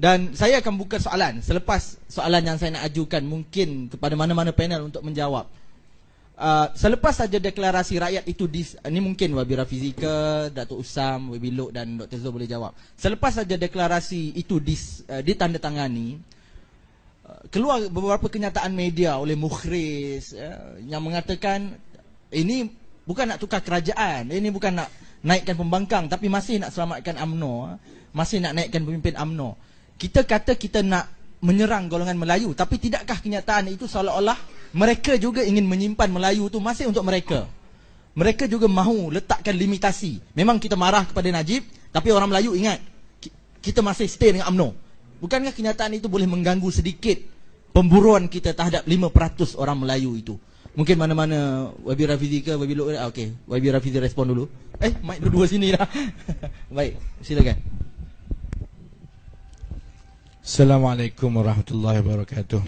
Dan saya akan buka soalan selepas soalan yang saya nak ajukan mungkin kepada mana-mana panel untuk menjawab. Uh, selepas saja deklarasi rakyat itu dis, ini mungkin Wabi Rafizika, Datuk Usam, Wabi Lok dan Dr. Zul boleh jawab. Selepas saja deklarasi itu dis, uh, ditandatangani, uh, keluar beberapa kenyataan media oleh Mukhris uh, yang mengatakan ini bukan nak tukar kerajaan, ini bukan nak naikkan pembangkang tapi masih nak selamatkan AMNO, uh, masih nak naikkan pemimpin AMNO. Kita kata kita nak menyerang golongan Melayu Tapi tidakkah kenyataan itu seolah-olah Mereka juga ingin menyimpan Melayu itu masih untuk mereka Mereka juga mahu letakkan limitasi Memang kita marah kepada Najib Tapi orang Melayu ingat Kita masih stay dengan UMNO Bukankah kenyataan itu boleh mengganggu sedikit Pemburuan kita terhadap 5% orang Melayu itu Mungkin mana-mana Wabi Rafizi ke Wabi Lu ah, Okey Wabi Rafizi respon dulu Eh mic berdua sini lah. Baik silakan Assalamualaikum warahmatullahi wabarakatuh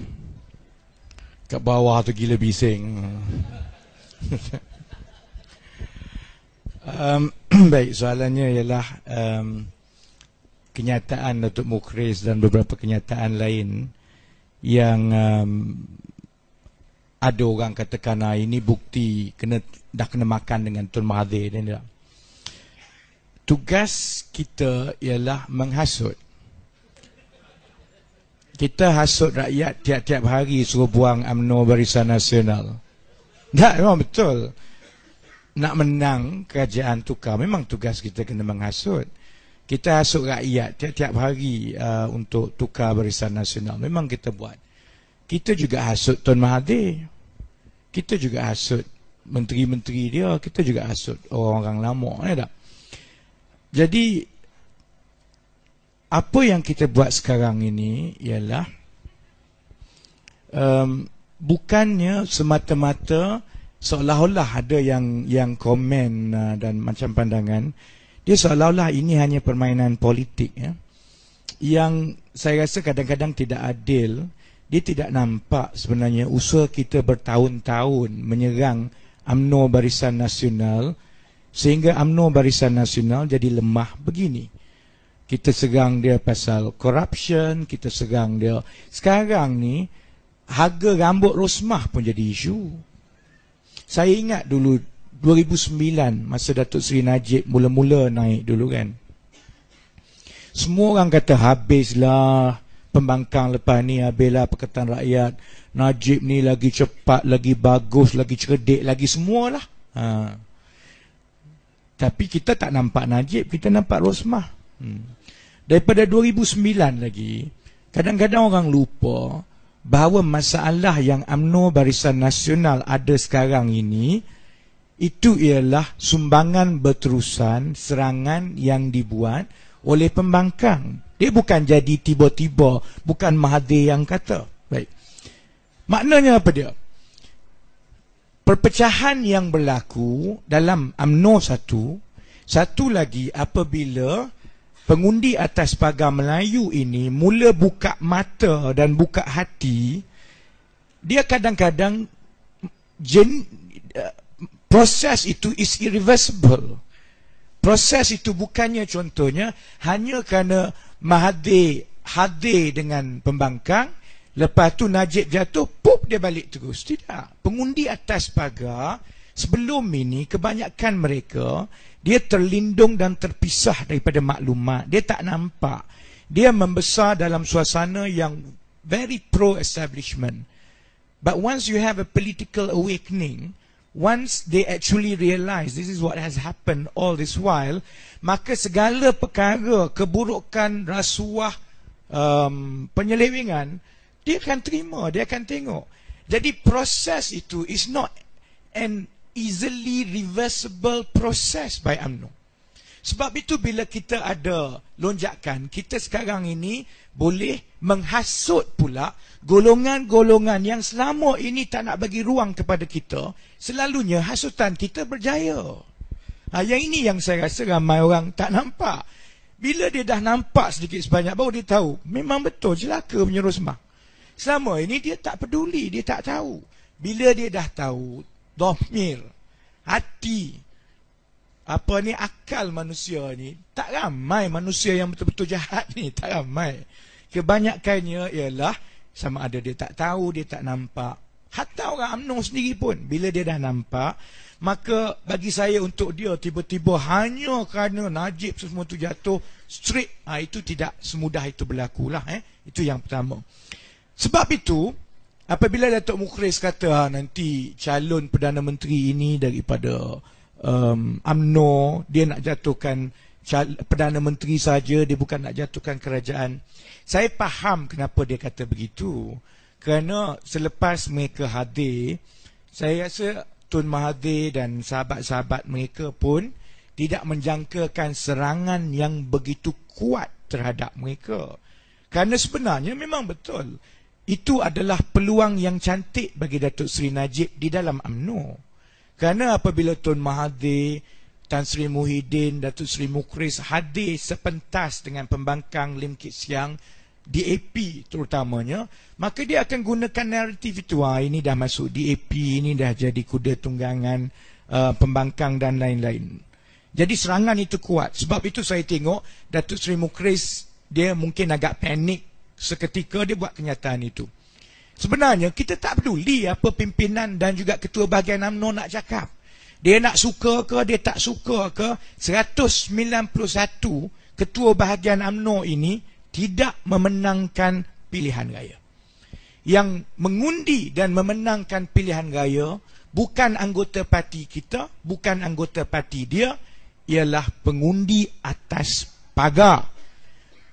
Kat bawah tu gila bising um, Baik, soalannya ialah um, Kenyataan Datuk Mukhris dan beberapa kenyataan lain Yang um, Ada orang katakan ah, Ini bukti kena dah kena makan dengan Tun Mahathir dan tidak. Tugas kita ialah menghasut kita hasut rakyat tiap-tiap hari suruh buang UMNO Barisan Nasional. Tak, memang betul. Nak menang kerajaan tukar, memang tugas kita kena menghasut. Kita hasut rakyat tiap-tiap hari uh, untuk tukar Barisan Nasional. Memang kita buat. Kita juga hasut tuan Mahathir. Kita juga hasut menteri-menteri dia. Kita juga hasut orang-orang lama. Ya tak? Jadi, apa yang kita buat sekarang ini ialah um, bukannya semata-mata seolah-olah ada yang yang komen uh, dan macam pandangan dia seolah-olah ini hanya permainan politik ya yang saya rasa kadang-kadang tidak adil dia tidak nampak sebenarnya usaha kita bertahun-tahun menyerang UMNO Barisan Nasional sehingga UMNO Barisan Nasional jadi lemah begini kita segang dia pasal corruption, kita segang dia. Sekarang ni harga rambut rosmah pun jadi isu. Saya ingat dulu 2009 masa Datuk Seri Najib mula-mula naik dulu kan. Semua orang kata habislah pembangkang lepas ni habislah Pakatan Rakyat. Najib ni lagi cepat, lagi bagus, lagi cerdik, lagi semualah. Ha. Tapi kita tak nampak Najib, kita nampak Rosmah. Hmm. Daripada 2009 lagi, kadang-kadang orang lupa bahawa masalah yang UMNO Barisan Nasional ada sekarang ini itu ialah sumbangan berterusan serangan yang dibuat oleh pembangkang. Dia bukan jadi tiba-tiba, bukan Mahathir yang kata. Baik. Maknanya apa dia? Perpecahan yang berlaku dalam UMNO satu, satu lagi apabila pengundi atas pagar Melayu ini mula buka mata dan buka hati dia kadang-kadang jen, eh, proses itu is irreversible proses itu bukannya contohnya hanya kerana Mahathir hadir dengan pembangkang lepas tu Najib jatuh pop dia balik terus tidak pengundi atas pagar sebelum ini kebanyakan mereka dia terlindung dan terpisah daripada maklumat. Dia tak nampak. Dia membesar dalam suasana yang very pro-establishment. But once you have a political awakening, once they actually realize this is what has happened all this while, maka segala perkara keburukan rasuah um, penyelewengan, dia akan terima, dia akan tengok. Jadi proses itu is not an easily reversible process by UMNO. Sebab itu bila kita ada lonjakan, kita sekarang ini boleh menghasut pula golongan-golongan yang selama ini tak nak bagi ruang kepada kita, selalunya hasutan kita berjaya. Ha, yang ini yang saya rasa ramai orang tak nampak. Bila dia dah nampak sedikit sebanyak, baru dia tahu, memang betul jelaka punya Rosmah. Selama ini dia tak peduli, dia tak tahu. Bila dia dah tahu, dohmir hati apa ni akal manusia ni tak ramai manusia yang betul-betul jahat ni tak ramai kebanyakannya ialah sama ada dia tak tahu dia tak nampak hatta orang UMNO sendiri pun bila dia dah nampak maka bagi saya untuk dia tiba-tiba hanya kerana Najib semua tu jatuh straight ha, itu tidak semudah itu berlaku lah eh. itu yang pertama sebab itu Apabila Datuk Mukhlis kata ha, nanti calon Perdana Menteri ini daripada um, UMNO, dia nak jatuhkan Perdana Menteri saja, dia bukan nak jatuhkan kerajaan. Saya faham kenapa dia kata begitu. Kerana selepas mereka hadir, saya rasa Tun Mahathir dan sahabat-sahabat mereka pun tidak menjangkakan serangan yang begitu kuat terhadap mereka. Kerana sebenarnya memang betul. Itu adalah peluang yang cantik bagi Datuk Seri Najib di dalam UMNO. Kerana apabila Tun Mahathir, Tan Sri Muhyiddin, Datuk Seri Mukris hadir sepentas dengan pembangkang Lim Kit Siang, DAP terutamanya, maka dia akan gunakan naratif itu. Wah, ini dah masuk DAP, ini dah jadi kuda tunggangan uh, pembangkang dan lain-lain. Jadi serangan itu kuat. Sebab itu saya tengok Datuk Seri Mukris dia mungkin agak panik seketika dia buat kenyataan itu. Sebenarnya kita tak peduli apa pimpinan dan juga ketua bahagian UMNO nak cakap. Dia nak suka ke dia tak suka ke 191 ketua bahagian UMNO ini tidak memenangkan pilihan raya. Yang mengundi dan memenangkan pilihan raya bukan anggota parti kita, bukan anggota parti dia ialah pengundi atas pagar.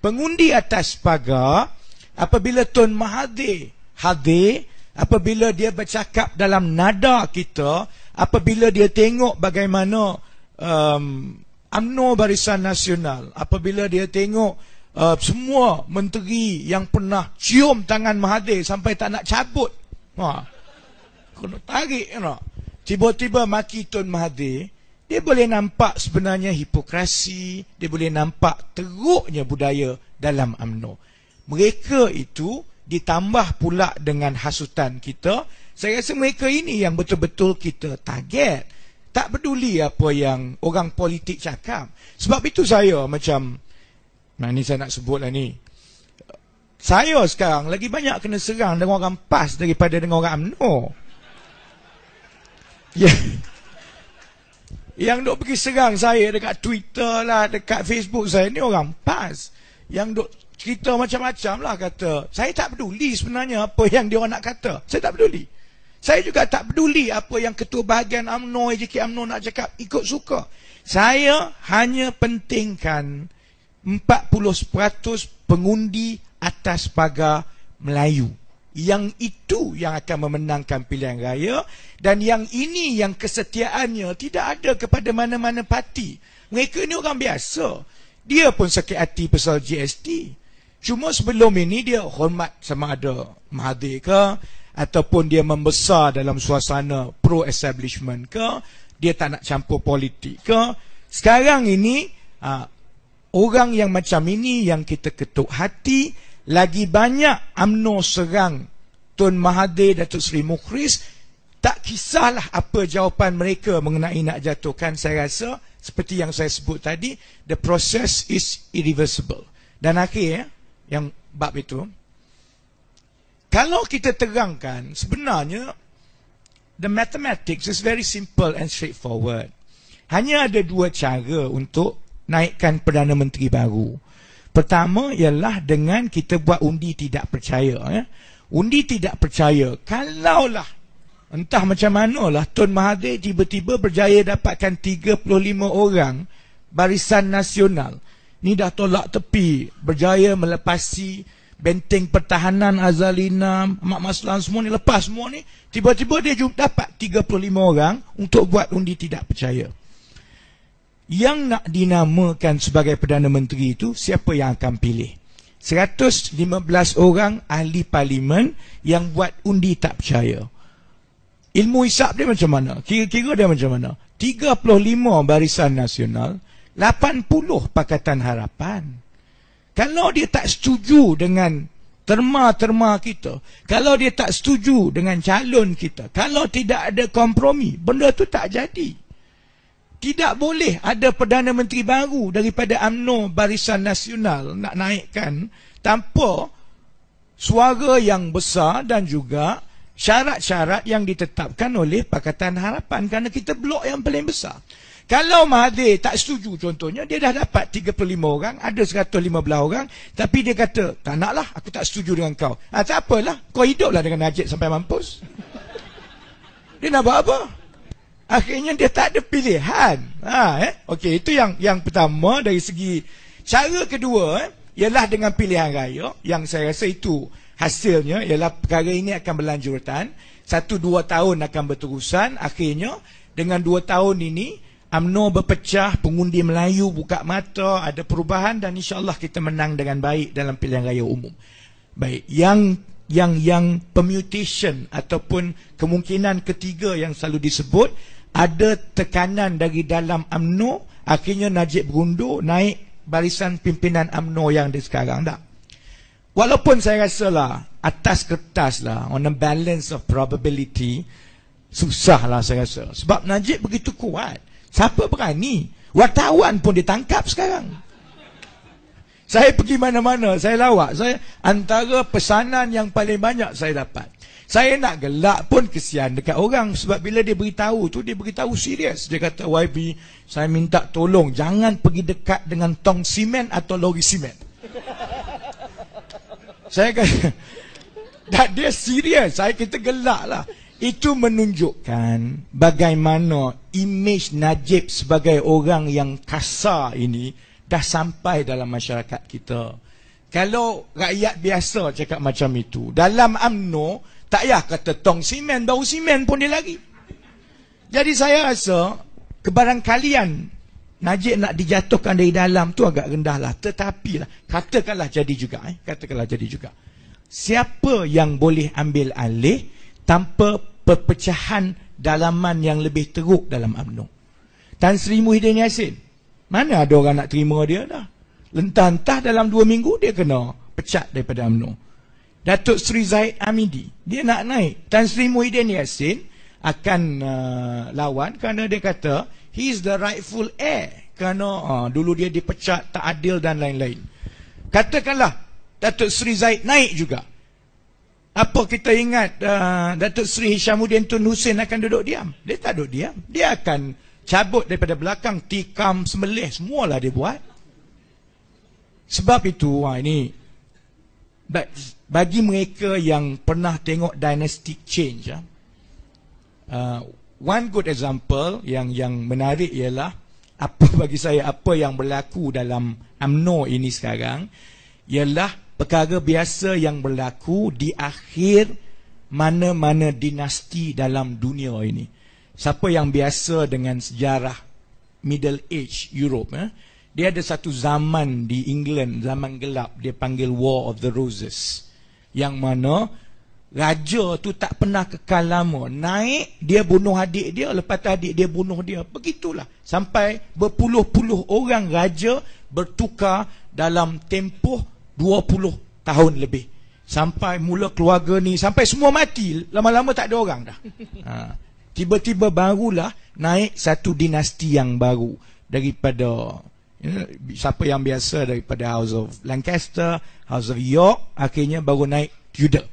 Pengundi atas pagar apabila Tun Mahathir hadir, apabila dia bercakap dalam nada kita, apabila dia tengok bagaimana um, UMNO Barisan Nasional, apabila dia tengok uh, semua menteri yang pernah cium tangan Mahathir sampai tak nak cabut. Ha. Kena tarik, you know. Tiba-tiba maki Tun Mahathir, dia boleh nampak sebenarnya hipokrasi, dia boleh nampak teruknya budaya dalam UMNO mereka itu ditambah pula dengan hasutan kita saya rasa mereka ini yang betul-betul kita target tak peduli apa yang orang politik cakap sebab itu saya macam nah ini saya nak sebutlah ni saya sekarang lagi banyak kena serang dengan orang PAS daripada dengan orang UMNO yang, yang duk pergi serang saya dekat Twitter lah dekat Facebook saya ni orang PAS yang duk cerita macam-macam lah kata. Saya tak peduli sebenarnya apa yang dia nak kata. Saya tak peduli. Saya juga tak peduli apa yang ketua bahagian UMNO, AJK UMNO nak cakap. Ikut suka. Saya hanya pentingkan 40% pengundi atas pagar Melayu. Yang itu yang akan memenangkan pilihan raya dan yang ini yang kesetiaannya tidak ada kepada mana-mana parti. Mereka ni orang biasa. Dia pun sakit hati pasal GST. Cuma sebelum ini dia hormat sama ada Mahathir ke ataupun dia membesar dalam suasana pro-establishment ke dia tak nak campur politik ke sekarang ini ah, orang yang macam ini yang kita ketuk hati lagi banyak UMNO serang Tun Mahathir Datuk Seri Mukhris tak kisahlah apa jawapan mereka mengenai nak jatuhkan saya rasa seperti yang saya sebut tadi the process is irreversible dan akhirnya eh, yang bab itu. Kalau kita terangkan sebenarnya the mathematics is very simple and straightforward. Hanya ada dua cara untuk naikkan Perdana Menteri baru. Pertama ialah dengan kita buat undi tidak percaya. Ya. Undi tidak percaya. Kalaulah entah macam manalah Tun Mahathir tiba-tiba berjaya dapatkan 35 orang barisan nasional ni dah tolak tepi berjaya melepasi benteng pertahanan Azalina Mak Maslan semua ni lepas semua ni tiba-tiba dia juga dapat 35 orang untuk buat undi tidak percaya yang nak dinamakan sebagai Perdana Menteri itu siapa yang akan pilih 115 orang ahli parlimen yang buat undi tak percaya ilmu hisap dia macam mana kira-kira dia macam mana 35 barisan nasional 80 Pakatan Harapan. Kalau dia tak setuju dengan terma-terma kita, kalau dia tak setuju dengan calon kita, kalau tidak ada kompromi, benda tu tak jadi. Tidak boleh ada Perdana Menteri baru daripada UMNO Barisan Nasional nak naikkan tanpa suara yang besar dan juga syarat-syarat yang ditetapkan oleh Pakatan Harapan kerana kita blok yang paling besar. Kalau Mahathir tak setuju contohnya, dia dah dapat 35 orang, ada 115 orang, tapi dia kata, tak nak lah, aku tak setuju dengan kau. Ha, tak apalah, kau hiduplah dengan Najib sampai mampus. Dia nak buat apa? Akhirnya dia tak ada pilihan. Ha, eh? Okey, itu yang yang pertama dari segi. Cara kedua, eh, ialah dengan pilihan raya, yang saya rasa itu hasilnya, ialah perkara ini akan berlanjutan. Satu dua tahun akan berterusan, akhirnya dengan dua tahun ini, UMNO berpecah, pengundi Melayu buka mata, ada perubahan dan insya-Allah kita menang dengan baik dalam pilihan raya umum. Baik, yang yang yang permutation ataupun kemungkinan ketiga yang selalu disebut ada tekanan dari dalam UMNO akhirnya Najib berundur naik barisan pimpinan UMNO yang di sekarang tak? Walaupun saya rasa lah atas kertas lah on the balance of probability susah lah saya rasa sebab Najib begitu kuat Siapa berani? Wartawan pun ditangkap sekarang. Saya pergi mana-mana, saya lawak. Saya antara pesanan yang paling banyak saya dapat. Saya nak gelak pun kesian dekat orang sebab bila dia beritahu tu dia beritahu serius. Dia kata YB, saya minta tolong jangan pergi dekat dengan tong simen atau lori simen. saya kata, dia serius. Saya kita gelak lah. Itu menunjukkan bagaimana imej Najib sebagai orang yang kasar ini dah sampai dalam masyarakat kita. Kalau rakyat biasa cakap macam itu, dalam amno tak payah kata tong simen, bau simen pun dia lagi. Jadi saya rasa kebarangkalian Najib nak dijatuhkan dari dalam tu agak rendah lah. Tetapi lah, katakanlah jadi juga. Eh? Katakanlah jadi juga. Siapa yang boleh ambil alih, tanpa perpecahan dalaman yang lebih teruk dalam UMNO. Tan Sri Muhyiddin Yassin, mana ada orang nak terima dia dah. Lentah-entah dalam dua minggu dia kena pecat daripada UMNO. Datuk Sri Zaid Amidi, dia nak naik. Tan Sri Muhyiddin Yassin akan uh, lawan kerana dia kata, he is the rightful heir. Kerana uh, dulu dia dipecat, tak adil dan lain-lain. Katakanlah, Datuk Sri Zaid naik juga. Apa kita ingat uh, Datuk Seri Hishamuddin Tun Hussein akan duduk diam? Dia tak duduk diam. Dia akan cabut daripada belakang, tikam, semelih, semualah dia buat. Sebab itu, wah ini, bagi mereka yang pernah tengok dynastic change, ya, uh, one good example yang yang menarik ialah, apa bagi saya, apa yang berlaku dalam UMNO ini sekarang, ialah perkara biasa yang berlaku di akhir mana-mana dinasti dalam dunia ini. Siapa yang biasa dengan sejarah Middle Age Europe, eh? dia ada satu zaman di England, zaman gelap, dia panggil War of the Roses. Yang mana raja tu tak pernah kekal lama. Naik, dia bunuh adik dia, lepas tu adik dia bunuh dia. Begitulah. Sampai berpuluh-puluh orang raja bertukar dalam tempoh 20 tahun lebih sampai mula keluarga ni sampai semua mati lama-lama tak ada orang dah ha. tiba-tiba barulah naik satu dinasti yang baru daripada you ya, know, siapa yang biasa daripada House of Lancaster House of York akhirnya baru naik Tudor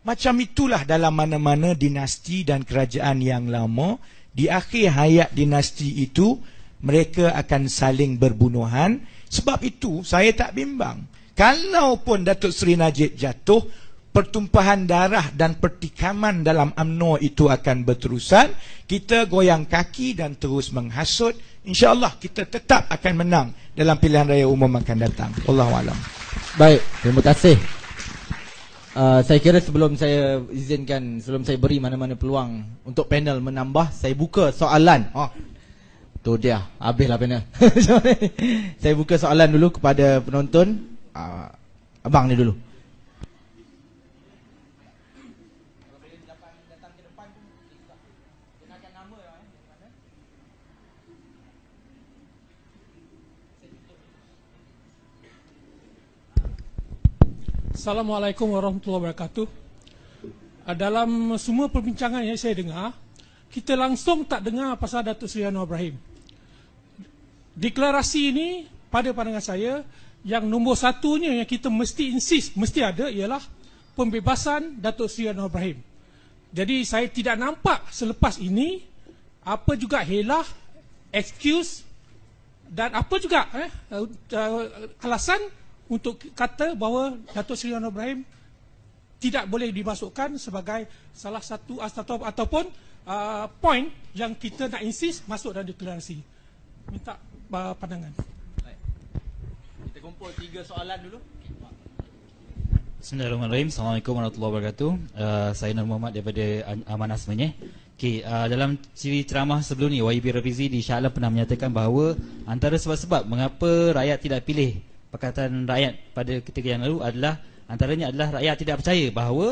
macam itulah dalam mana-mana dinasti dan kerajaan yang lama di akhir hayat dinasti itu mereka akan saling berbunuhan sebab itu saya tak bimbang Kalaupun Datuk Seri Najib jatuh, pertumpahan darah dan pertikaman dalam UMNO itu akan berterusan. Kita goyang kaki dan terus menghasut. InsyaAllah kita tetap akan menang dalam pilihan raya umum akan datang. Wallahualam. Baik, terima kasih. Uh, saya kira sebelum saya izinkan, sebelum saya beri mana-mana peluang untuk panel menambah, saya buka soalan. Oh. Tu dia, habislah panel. saya buka soalan dulu kepada penonton. Ah, abang ni dulu. Assalamualaikum warahmatullahi wabarakatuh. Ah, dalam semua perbincangan yang saya dengar, kita langsung tak dengar pasal Datuk Seri Anwar Ibrahim. Deklarasi ini pada pandangan saya yang nombor satunya yang kita mesti insis mesti ada ialah pembebasan Datuk Seri Anwar Ibrahim. Jadi saya tidak nampak selepas ini apa juga helah, excuse dan apa juga eh, uh, uh, alasan untuk kata bahawa Datuk Seri Anwar Ibrahim tidak boleh dimasukkan sebagai salah satu atau, ataupun uh, point yang kita nak insis masuk dalam deklarasi. Minta uh, pandangan terkumpul tiga soalan dulu. Bismillahirrahmanirrahim. Assalamualaikum warahmatullahi wabarakatuh. Uh, saya Nur Muhammad daripada Amanah semuanya. Okay, uh, dalam ciri ceramah sebelum ni, YB Revisi di Shah Alam pernah menyatakan bahawa antara sebab-sebab mengapa rakyat tidak pilih Perkataan Rakyat pada ketika yang lalu adalah antaranya adalah rakyat tidak percaya bahawa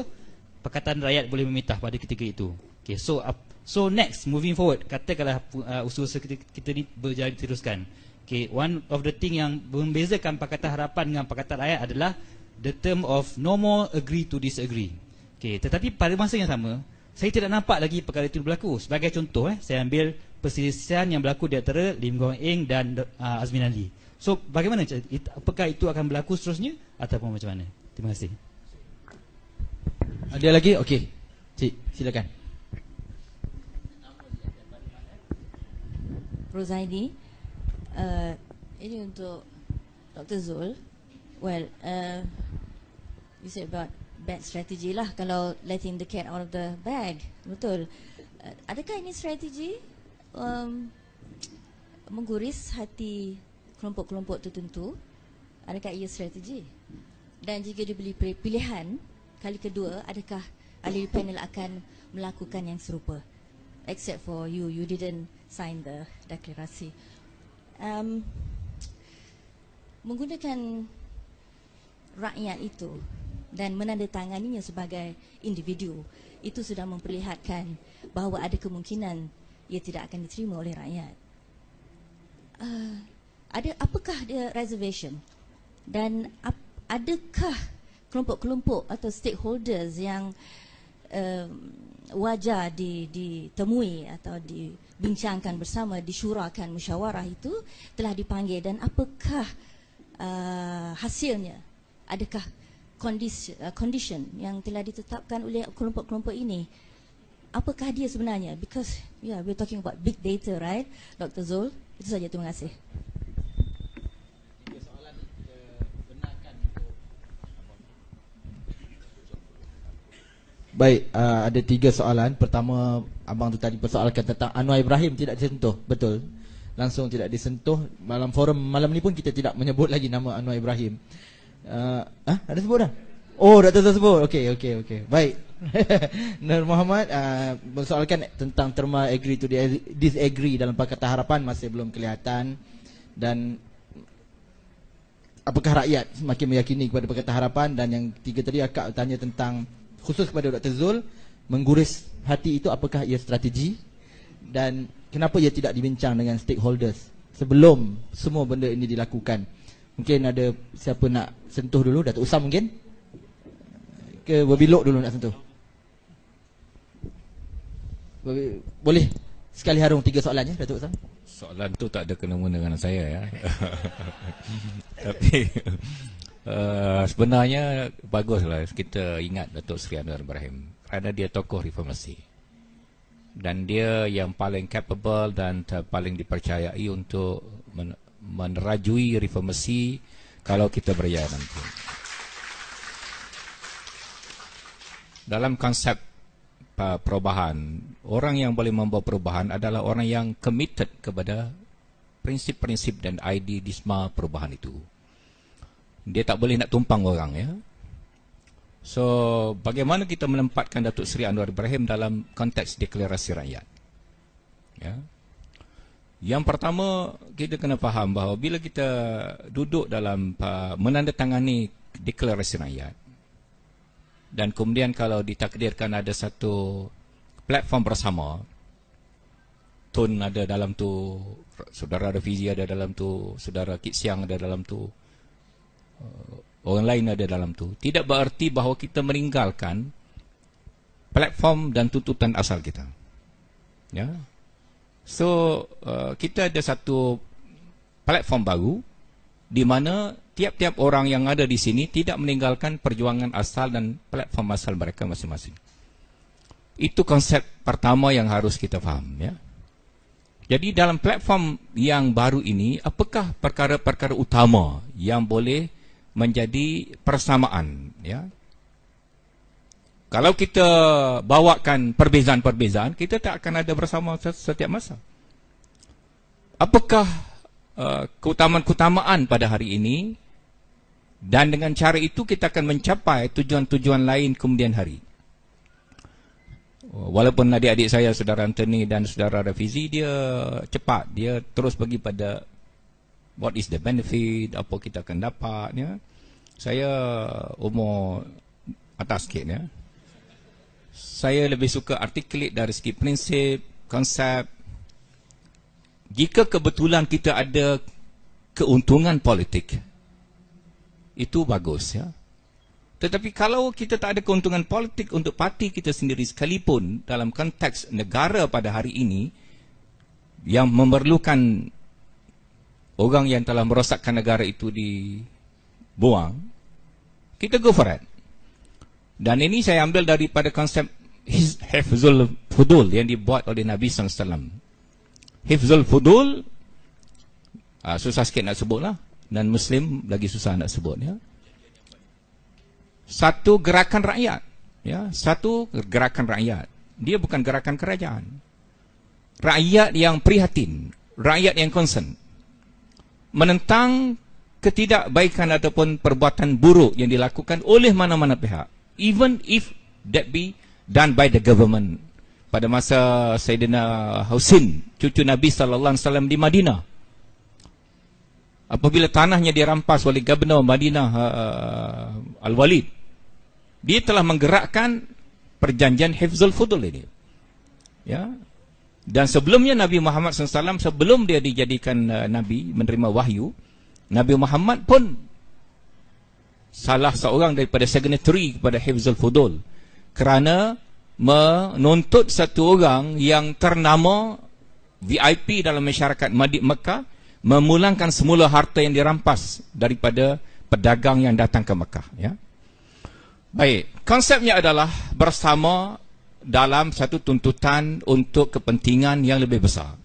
Perkataan Rakyat boleh memitah pada ketika itu. Okay, so uh, so next, moving forward, katakanlah uh, usul-usul kita, kita ni berjalan diteruskan. Okay, one of the thing yang membezakan Pakatan Harapan dengan Pakatan Rakyat adalah the term of no more agree to disagree. Okay, tetapi pada masa yang sama, saya tidak nampak lagi perkara itu berlaku. Sebagai contoh, eh, saya ambil perselisihan yang berlaku di antara Lim Gong Eng dan uh, Azmin Ali. So, bagaimana? Apakah itu akan berlaku seterusnya atau macam mana? Terima kasih. Ada lagi? Okey. Cik, silakan. Rosaidi. Rosaidi. Uh, ini untuk Dr. Zul. Well, uh, you said about bad strategy lah kalau letting the cat out of the bag. Betul. Uh, adakah ini strategi um, mengguris hati kelompok-kelompok tertentu? Adakah ia strategi? Dan jika diberi pilihan kali kedua, adakah ahli panel akan melakukan yang serupa? Except for you, you didn't sign the deklarasi um, menggunakan rakyat itu dan menandatanganinya sebagai individu itu sudah memperlihatkan bahawa ada kemungkinan ia tidak akan diterima oleh rakyat. Uh, ada apakah dia reservation dan ap, adakah kelompok-kelompok atau stakeholders yang uh, um, wajah ditemui atau dibincangkan bersama disyurakan musyawarah itu telah dipanggil dan apakah uh, hasilnya adakah condition, uh, condition yang telah ditetapkan oleh kelompok-kelompok ini apakah dia sebenarnya because yeah we're talking about big data right Dr Zul itu saja terima kasih Baik, uh, ada tiga soalan. Pertama, abang tu tadi persoalkan tentang Anwar Ibrahim tidak disentuh. Betul. Langsung tidak disentuh. Malam forum malam ni pun kita tidak menyebut lagi nama Anwar Ibrahim. Uh, ah, ada sebut dah? Oh, dah tak sebut. Okey, okey, okey. Baik. Nur Muhammad persoalkan uh, tentang terma agree to disagree dalam Pakatan Harapan masih belum kelihatan dan apakah rakyat semakin meyakini kepada Pakatan Harapan dan yang tiga tadi akak tanya tentang khusus kepada Dr. Zul Mengguris hati itu apakah ia strategi Dan kenapa ia tidak dibincang dengan stakeholders Sebelum semua benda ini dilakukan Mungkin ada siapa nak sentuh dulu Datuk Usam mungkin Ke Berbilok dulu nak sentuh Boleh sekali harung tiga soalan ya Datuk Usam Soalan tu tak ada kena-mengena dengan saya ya Tapi Eh, sebenarnya baguslah kita ingat Datuk Seri Anwar Ibrahim kerana dia tokoh reformasi dan dia yang paling capable dan paling dipercayai untuk men- menerajui reformasi kalau kita berjaya nanti. Dalam konsep eh, perubahan, orang yang boleh membawa perubahan adalah orang yang committed kepada prinsip-prinsip dan idealisme perubahan itu dia tak boleh nak tumpang orang ya. So bagaimana kita menempatkan Datuk Seri Anwar Ibrahim dalam konteks deklarasi rakyat? Ya. Yang pertama kita kena faham bahawa bila kita duduk dalam menandatangani deklarasi rakyat dan kemudian kalau ditakdirkan ada satu platform bersama Tun ada dalam tu Saudara Rafizi ada dalam tu Saudara Kit Siang ada dalam tu orang lain ada dalam tu tidak bererti bahawa kita meninggalkan platform dan tuntutan asal kita ya so uh, kita ada satu platform baru di mana tiap-tiap orang yang ada di sini tidak meninggalkan perjuangan asal dan platform asal mereka masing-masing itu konsep pertama yang harus kita faham ya jadi dalam platform yang baru ini apakah perkara-perkara utama yang boleh menjadi persamaan ya kalau kita bawakan perbezaan-perbezaan kita tak akan ada bersama setiap masa apakah uh, keutamaan-keutamaan pada hari ini dan dengan cara itu kita akan mencapai tujuan-tujuan lain kemudian hari oh, walaupun adik-adik saya saudara Anthony dan saudara Rafizi dia cepat dia terus pergi pada what is the benefit apa kita akan dapat ya saya umur atas sikit ya. Saya lebih suka articulate dari segi prinsip, konsep. Jika kebetulan kita ada keuntungan politik, itu bagus ya. Tetapi kalau kita tak ada keuntungan politik untuk parti kita sendiri sekalipun dalam konteks negara pada hari ini yang memerlukan orang yang telah merosakkan negara itu di buang kita go for it dan ini saya ambil daripada konsep hifzul fudul yang dibuat oleh Nabi Sallallahu Alaihi Wasallam. hifzul fudul uh, susah sikit nak sebut lah dan muslim lagi susah nak sebut ya satu gerakan rakyat ya satu gerakan rakyat dia bukan gerakan kerajaan rakyat yang prihatin rakyat yang concern menentang ketidakbaikan ataupun perbuatan buruk yang dilakukan oleh mana-mana pihak even if that be done by the government pada masa Sayyidina Husin cucu Nabi sallallahu alaihi wasallam di Madinah apabila tanahnya dirampas oleh gubernur Madinah uh, uh Al-Walid dia telah menggerakkan perjanjian Hifzul Fudul ini ya dan sebelumnya Nabi Muhammad SAW sebelum dia dijadikan uh, Nabi menerima wahyu Nabi Muhammad pun salah seorang daripada signatory kepada Hifzul Fudul kerana menuntut satu orang yang ternama VIP dalam masyarakat Madik Mekah memulangkan semula harta yang dirampas daripada pedagang yang datang ke Mekah ya. Baik, konsepnya adalah bersama dalam satu tuntutan untuk kepentingan yang lebih besar.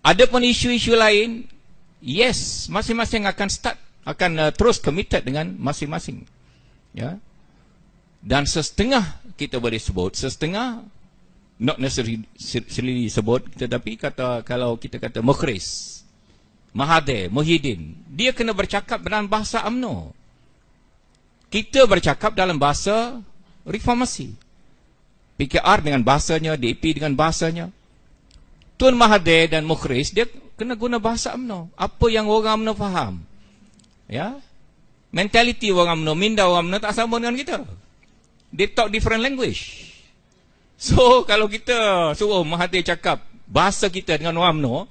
Adapun isu-isu lain yes masing-masing akan start akan uh, terus committed dengan masing-masing ya dan setengah kita boleh sebut setengah not necessarily sebut tetapi kata kalau kita kata mukhris mahathir muhyiddin dia kena bercakap dalam bahasa amno kita bercakap dalam bahasa reformasi PKR dengan bahasanya DP dengan bahasanya Tun Mahathir dan Mukhris dia kena guna bahasa amno apa yang orang amno faham ya mentality orang amno minda orang amno tak sama dengan kita they talk different language so kalau kita suruh Mahathir cakap bahasa kita dengan orang amno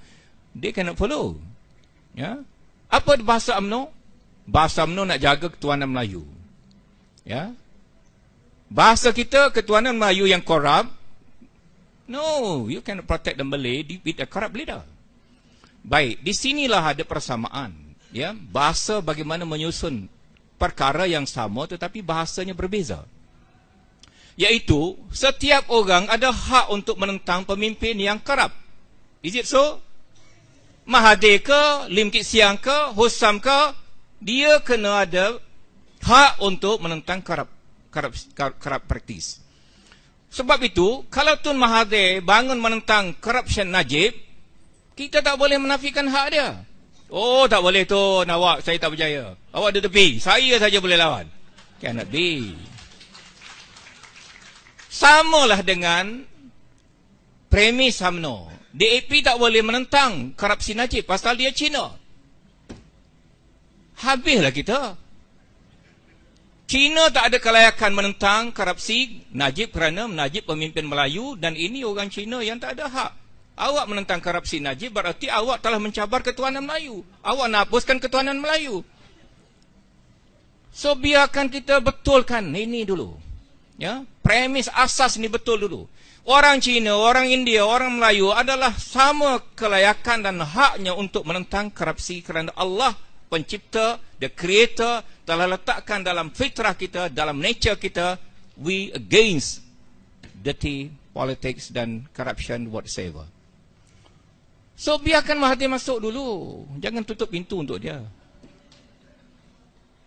they cannot follow ya apa bahasa amno bahasa amno nak jaga ketuanan Melayu ya bahasa kita ketuanan Melayu yang korup No, you cannot protect the Malay with a corrupt leader. Baik, di sinilah ada persamaan. Ya, bahasa bagaimana menyusun perkara yang sama tetapi bahasanya berbeza. Yaitu setiap orang ada hak untuk menentang pemimpin yang kerap. Is it so? Mahathir ke, Lim Kit Siang ke, Hussam ke, dia kena ada hak untuk menentang kerap kerap kerap praktis. Sebab itu, kalau Tun Mahathir bangun menentang corruption Najib, kita tak boleh menafikan hak dia. Oh, tak boleh tu. Nawak, saya tak berjaya. Awak ada tepi. Saya saja boleh lawan. Cannot be. Sama lah dengan premis hamno. DAP tak boleh menentang korupsi Najib pasal dia Cina. Habislah kita. Cina tak ada kelayakan menentang korupsi Najib kerana Najib pemimpin Melayu dan ini orang Cina yang tak ada hak. Awak menentang korupsi Najib berarti awak telah mencabar ketuanan Melayu. Awak nak hapuskan ketuhanan Melayu. So biarkan kita betulkan ini dulu. Ya, premis asas ini betul dulu. Orang Cina, orang India, orang Melayu adalah sama kelayakan dan haknya untuk menentang korupsi kerana Allah pencipta, the creator telah letakkan dalam fitrah kita, dalam nature kita, we against dirty politics dan corruption whatsoever. So biarkan Mahathir masuk dulu. Jangan tutup pintu untuk dia.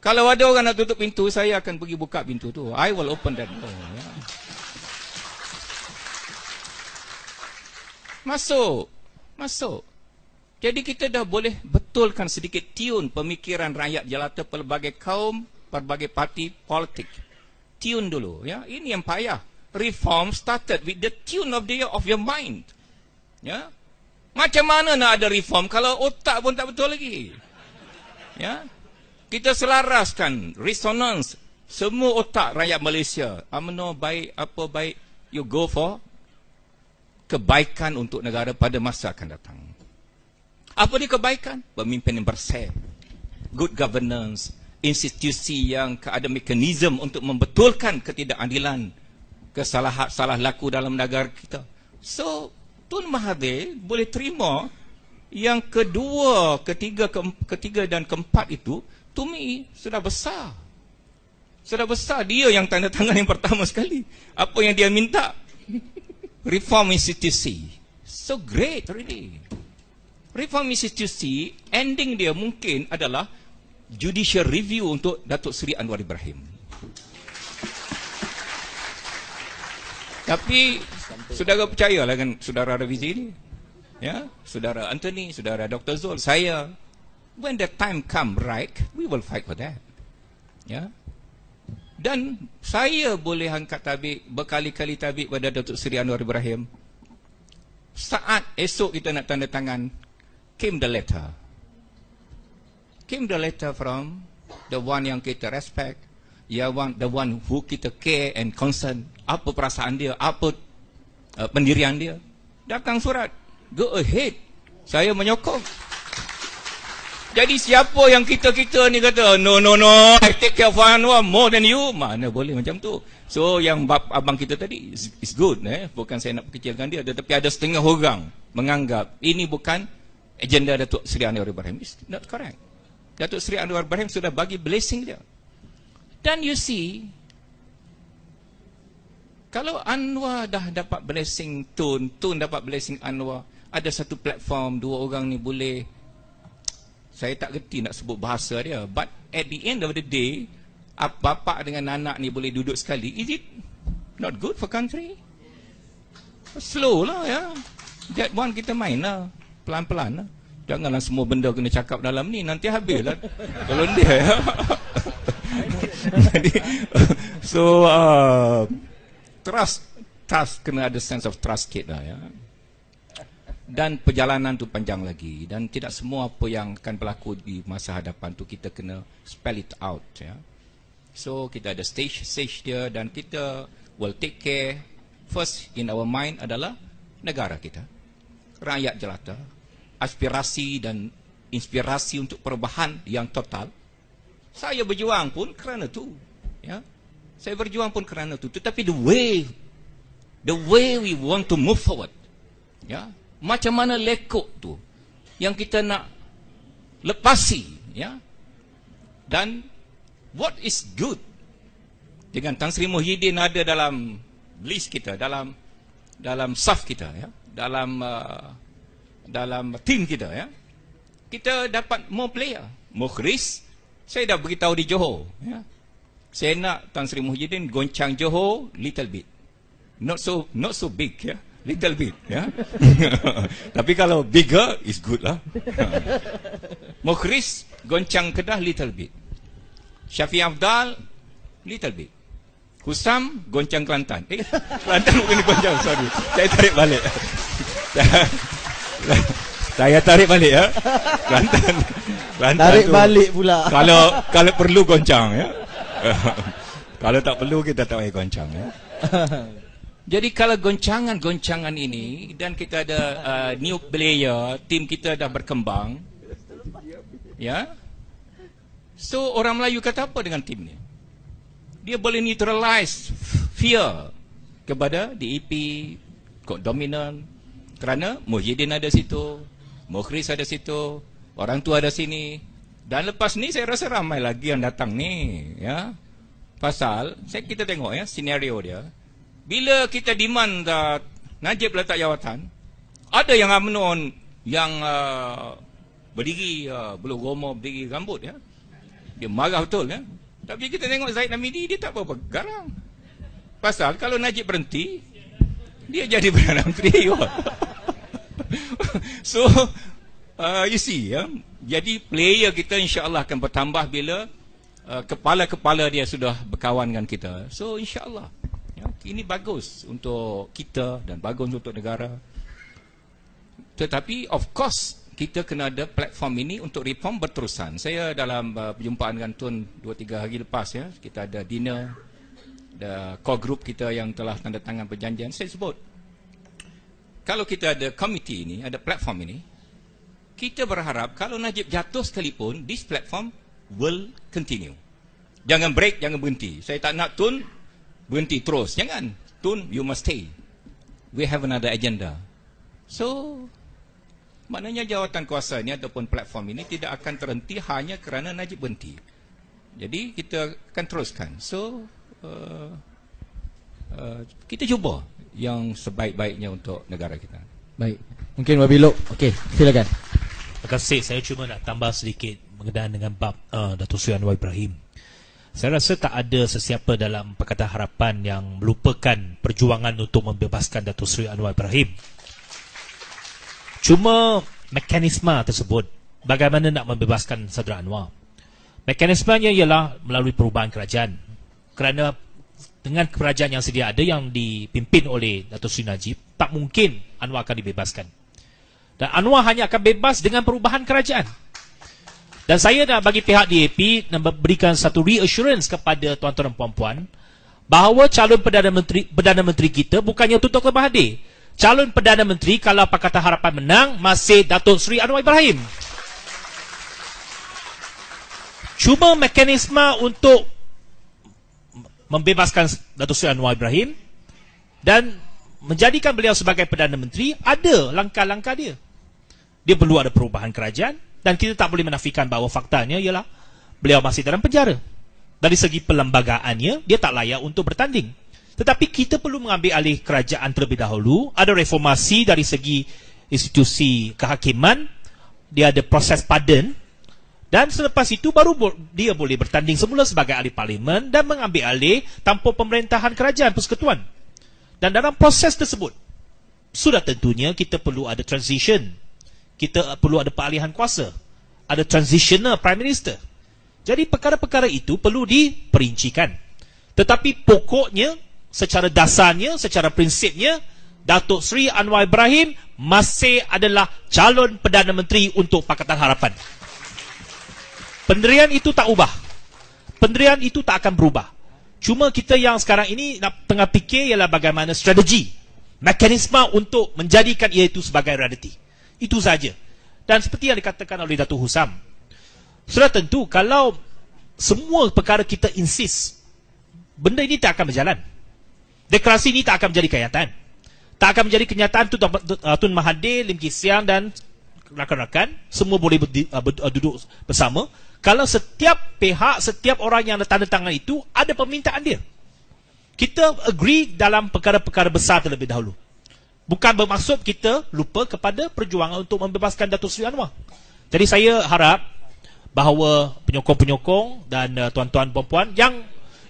Kalau ada orang nak tutup pintu, saya akan pergi buka pintu tu. I will open that door. Yeah. Masuk. Masuk. Jadi kita dah boleh betulkan sedikit tune pemikiran rakyat jelata pelbagai kaum, pelbagai parti politik. Tune dulu. ya. Yeah. Ini yang payah. Reform started with the tune of the of your mind. Ya. Yeah. Macam mana nak ada reform kalau otak pun tak betul lagi? Ya. Kita selaraskan resonance semua otak rakyat Malaysia. Amno baik apa baik you go for kebaikan untuk negara pada masa akan datang. Apa ni kebaikan? Pemimpin yang bersih. Good governance, institusi yang ada mekanisme untuk membetulkan ketidakadilan, kesalahan salah laku dalam negara kita. So, Tun Mahathir boleh terima yang kedua, ketiga, ke, ketiga dan keempat itu Tumi sudah besar. Sudah besar dia yang tanda tangan yang pertama sekali. Apa yang dia minta? Reform institusi. So great really. Reform institusi ending dia mungkin adalah judicial review untuk Datuk Seri Anwar Ibrahim. Tapi Saudara percayalah dengan saudara Ravizi ini. Ya, saudara Anthony, saudara Dr. Zul, saya. When the time come right, we will fight for that. Ya. Dan saya boleh angkat tabik berkali-kali tabik pada Datuk Seri Anwar Ibrahim. Saat esok kita nak tanda tangan, came the letter. Came the letter from the one yang kita respect, yang one, the one who kita care and concern. Apa perasaan dia? Apa uh, pendirian dia datang surat Go ahead Saya menyokong Jadi siapa yang kita-kita ni kata No, no, no I take care of one more than you Mana boleh macam tu So yang bab, abang kita tadi is good eh? Bukan saya nak kecilkan dia Tetapi ada setengah orang Menganggap ini bukan Agenda Datuk Seri Anwar Ibrahim It's not correct Datuk Seri Anwar Ibrahim sudah bagi blessing dia Dan you see kalau Anwar dah dapat blessing Tun, Tun dapat blessing Anwar, ada satu platform, dua orang ni boleh, saya tak kerti nak sebut bahasa dia, but at the end of the day, bapak dengan anak ni boleh duduk sekali, is it not good for country? Slow lah ya. That one kita main lah. Pelan-pelan lah. Janganlah semua benda kena cakap dalam ni, nanti habis lah. Kalau dia ya. jadi so, uh, trust trust kena ada sense of trust kita lah ya dan perjalanan tu panjang lagi dan tidak semua apa yang akan berlaku di masa hadapan tu kita kena spell it out ya so kita ada stage stage dia dan kita will take care first in our mind adalah negara kita rakyat jelata aspirasi dan inspirasi untuk perubahan yang total saya berjuang pun kerana tu ya saya berjuang pun kerana itu. Tetapi the way, the way we want to move forward. Ya, macam mana lekuk tu yang kita nak lepasi, ya. Dan what is good dengan Tang Sri Muhyiddin ada dalam list kita, dalam dalam saf kita, ya. Dalam uh, dalam team kita, ya. Kita dapat more player. Mukhris, saya dah beritahu di Johor, ya saya nak Tan Sri Muhyiddin goncang Johor little bit. Not so not so big ya. Yeah? Little bit ya. Yeah? Tapi kalau bigger is good lah. Mukhris goncang Kedah little bit. Syafi Afdal little bit. Husam goncang Kelantan. Eh, Kelantan bukan goncang, sorry. Saya tarik balik. Saya tarik balik ya. Kelantan. Kelantan tarik tu. balik pula. Kalau kalau perlu goncang ya. kalau tak perlu kita tak payah goncang ya. Jadi kalau goncangan-goncangan ini dan kita ada uh, new player, tim kita dah berkembang. Ya. So orang Melayu kata apa dengan tim ni? Dia boleh neutralize fear kepada e DEP, kok dominant kerana Muhyiddin ada situ, Mukhris ada situ, orang tua ada sini, dan lepas ni saya rasa ramai lagi yang datang ni, ya. Pasal saya kita tengok ya senario dia. Bila kita demand uh, Najib letak jawatan, ada yang amnon yang uh, berdiri uh, belum goma berdiri rambut ya. Dia marah betul ya. Tapi kita tengok Zaid Namidi dia tak apa-apa garang. Pasal kalau Najib berhenti, dia jadi Perdana Menteri. so, uh, you see ya jadi player kita insyaallah akan bertambah bila uh, kepala-kepala uh, dia sudah berkawan dengan kita so insyaallah ya ini bagus untuk kita dan bagus untuk negara tetapi of course kita kena ada platform ini untuk reform berterusan saya dalam uh, perjumpaan dengan tun 2 3 hari lepas ya kita ada dinner ada core group kita yang telah tanda tangan perjanjian saya sebut kalau kita ada komiti ini ada platform ini kita berharap kalau Najib jatuh sekalipun, this platform will continue. Jangan break, jangan berhenti. Saya tak nak tun, berhenti terus. Jangan. Tun, you must stay. We have another agenda. So, maknanya jawatan kuasa ini ataupun platform ini tidak akan terhenti hanya kerana Najib berhenti. Jadi, kita akan teruskan. So, uh, uh, kita cuba yang sebaik-baiknya untuk negara kita. Baik. Mungkin Wabilo. Okey, silakan kasih saya cuma nak tambah sedikit mengenai dengan bab uh, Datuk Seri Anwar Ibrahim. Saya rasa tak ada sesiapa dalam Pakatan Harapan yang melupakan perjuangan untuk membebaskan Datuk Seri Anwar Ibrahim. Cuma mekanisme tersebut bagaimana nak membebaskan Saudara Anwar. Mekanismenya ialah melalui perubahan kerajaan. Kerana dengan kerajaan yang sedia ada yang dipimpin oleh Datuk Seri Najib, tak mungkin Anwar akan dibebaskan. Dan Anwar hanya akan bebas dengan perubahan kerajaan. Dan saya nak bagi pihak DAP dan berikan satu reassurance kepada tuan-tuan dan puan-puan bahawa calon Perdana Menteri, Perdana Menteri kita bukannya tutup Dr. Mahathir. Calon Perdana Menteri kalau Pakatan Harapan menang masih Datuk Seri Anwar Ibrahim. Cuma mekanisme untuk membebaskan Datuk Seri Anwar Ibrahim dan menjadikan beliau sebagai Perdana Menteri ada langkah-langkah dia dia perlu ada perubahan kerajaan dan kita tak boleh menafikan bahawa faktanya ialah beliau masih dalam penjara dari segi perlembagaannya dia tak layak untuk bertanding tetapi kita perlu mengambil alih kerajaan terlebih dahulu ada reformasi dari segi institusi kehakiman dia ada proses pardon dan selepas itu baru dia boleh bertanding semula sebagai ahli parlimen dan mengambil alih tanpa pemerintahan kerajaan persekutuan dan dalam proses tersebut Sudah tentunya kita perlu ada transition Kita perlu ada peralihan kuasa Ada transitional prime minister Jadi perkara-perkara itu perlu diperincikan Tetapi pokoknya Secara dasarnya, secara prinsipnya Datuk Sri Anwar Ibrahim Masih adalah calon Perdana Menteri untuk Pakatan Harapan Penderian itu tak ubah Penderian itu tak akan berubah Cuma kita yang sekarang ini nak tengah fikir ialah bagaimana strategi, mekanisme untuk menjadikan ia itu sebagai realiti. Itu saja. Dan seperti yang dikatakan oleh Datuk Husam, sudah tentu kalau semua perkara kita insist, benda ini tak akan berjalan. Deklarasi ini tak akan menjadi kenyataan. Tak akan menjadi kenyataan tu uh, Tun Mahathir, Lim Kisiang dan rakan-rakan semua boleh uh, uh, duduk bersama kalau setiap pihak, setiap orang yang ada tanda tangan itu, ada permintaan dia. Kita agree dalam perkara-perkara besar terlebih dahulu. Bukan bermaksud kita lupa kepada perjuangan untuk membebaskan Datuk Seri Anwar. Jadi saya harap bahawa penyokong-penyokong dan uh, tuan-tuan uh, puan-puan yang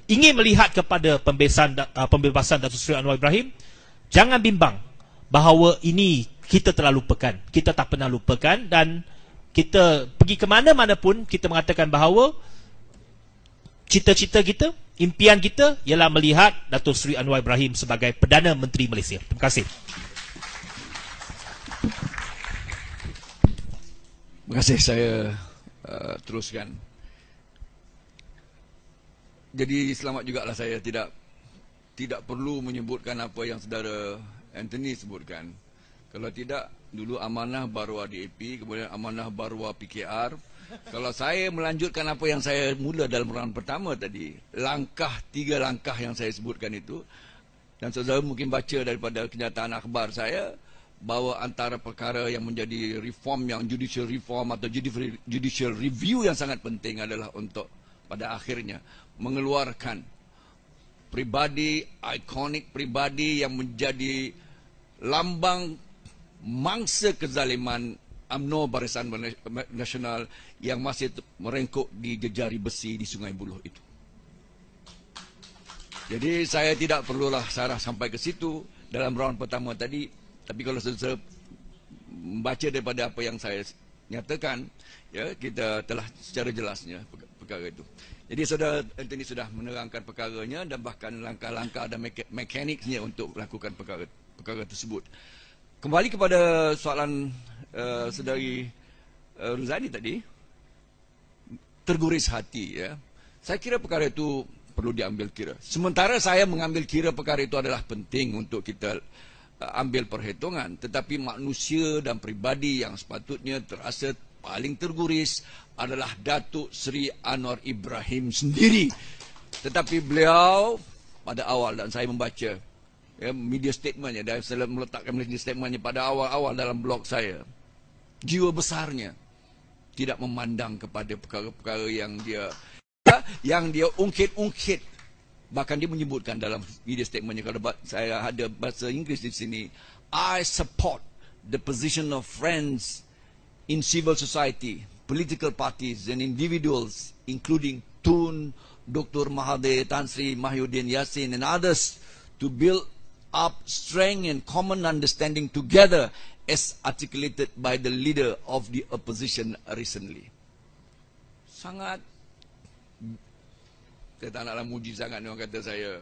ingin melihat kepada pembebasan, uh, pembebasan Datuk Seri Anwar Ibrahim, jangan bimbang bahawa ini kita telah lupakan. Kita tak pernah lupakan dan kita pergi ke mana-mana pun kita mengatakan bahawa cita-cita kita, impian kita ialah melihat Datuk Seri Anwar Ibrahim sebagai Perdana Menteri Malaysia. Terima kasih. Terima kasih saya uh, teruskan. Jadi selamat juga lah saya tidak tidak perlu menyebutkan apa yang saudara Anthony sebutkan. Kalau tidak dulu amanah barua DAP kemudian amanah barua PKR. Kalau saya melanjutkan apa yang saya mula dalam peranan pertama tadi, langkah tiga langkah yang saya sebutkan itu dan saudara mungkin baca daripada kenyataan akhbar saya bahawa antara perkara yang menjadi reform yang judicial reform atau judicial review yang sangat penting adalah untuk pada akhirnya mengeluarkan pribadi ikonik pribadi yang menjadi lambang mangsa kezaliman UMNO Barisan Nasional yang masih merengkuk di jejari besi di Sungai Buloh itu. Jadi saya tidak perlulah sarah sampai ke situ dalam round pertama tadi. Tapi kalau saudara membaca daripada apa yang saya nyatakan, ya, kita telah secara jelasnya perkara itu. Jadi saudara Anthony sudah menerangkan perkaranya dan bahkan langkah-langkah dan mekaniknya untuk melakukan perkara, perkara tersebut kembali kepada soalan uh, eh, saudari uh, eh, Ruzani tadi terguris hati ya saya kira perkara itu perlu diambil kira sementara saya mengambil kira perkara itu adalah penting untuk kita uh, ambil perhitungan tetapi manusia dan pribadi yang sepatutnya terasa paling terguris adalah Datuk Seri Anwar Ibrahim sendiri tetapi beliau pada awal dan saya membaca ya, media statementnya dan saya meletakkan media statementnya pada awal-awal dalam blog saya jiwa besarnya tidak memandang kepada perkara-perkara yang dia ya, yang dia ungkit-ungkit bahkan dia menyebutkan dalam media statementnya kalau saya ada bahasa Inggeris di sini I support the position of friends in civil society political parties and individuals including Tun Dr Mahathir Tan Sri Mahyudin Yassin and others to build up strength and common understanding together as articulated by the leader of the opposition recently. Sangat saya tak naklah muji sangat ni orang kata saya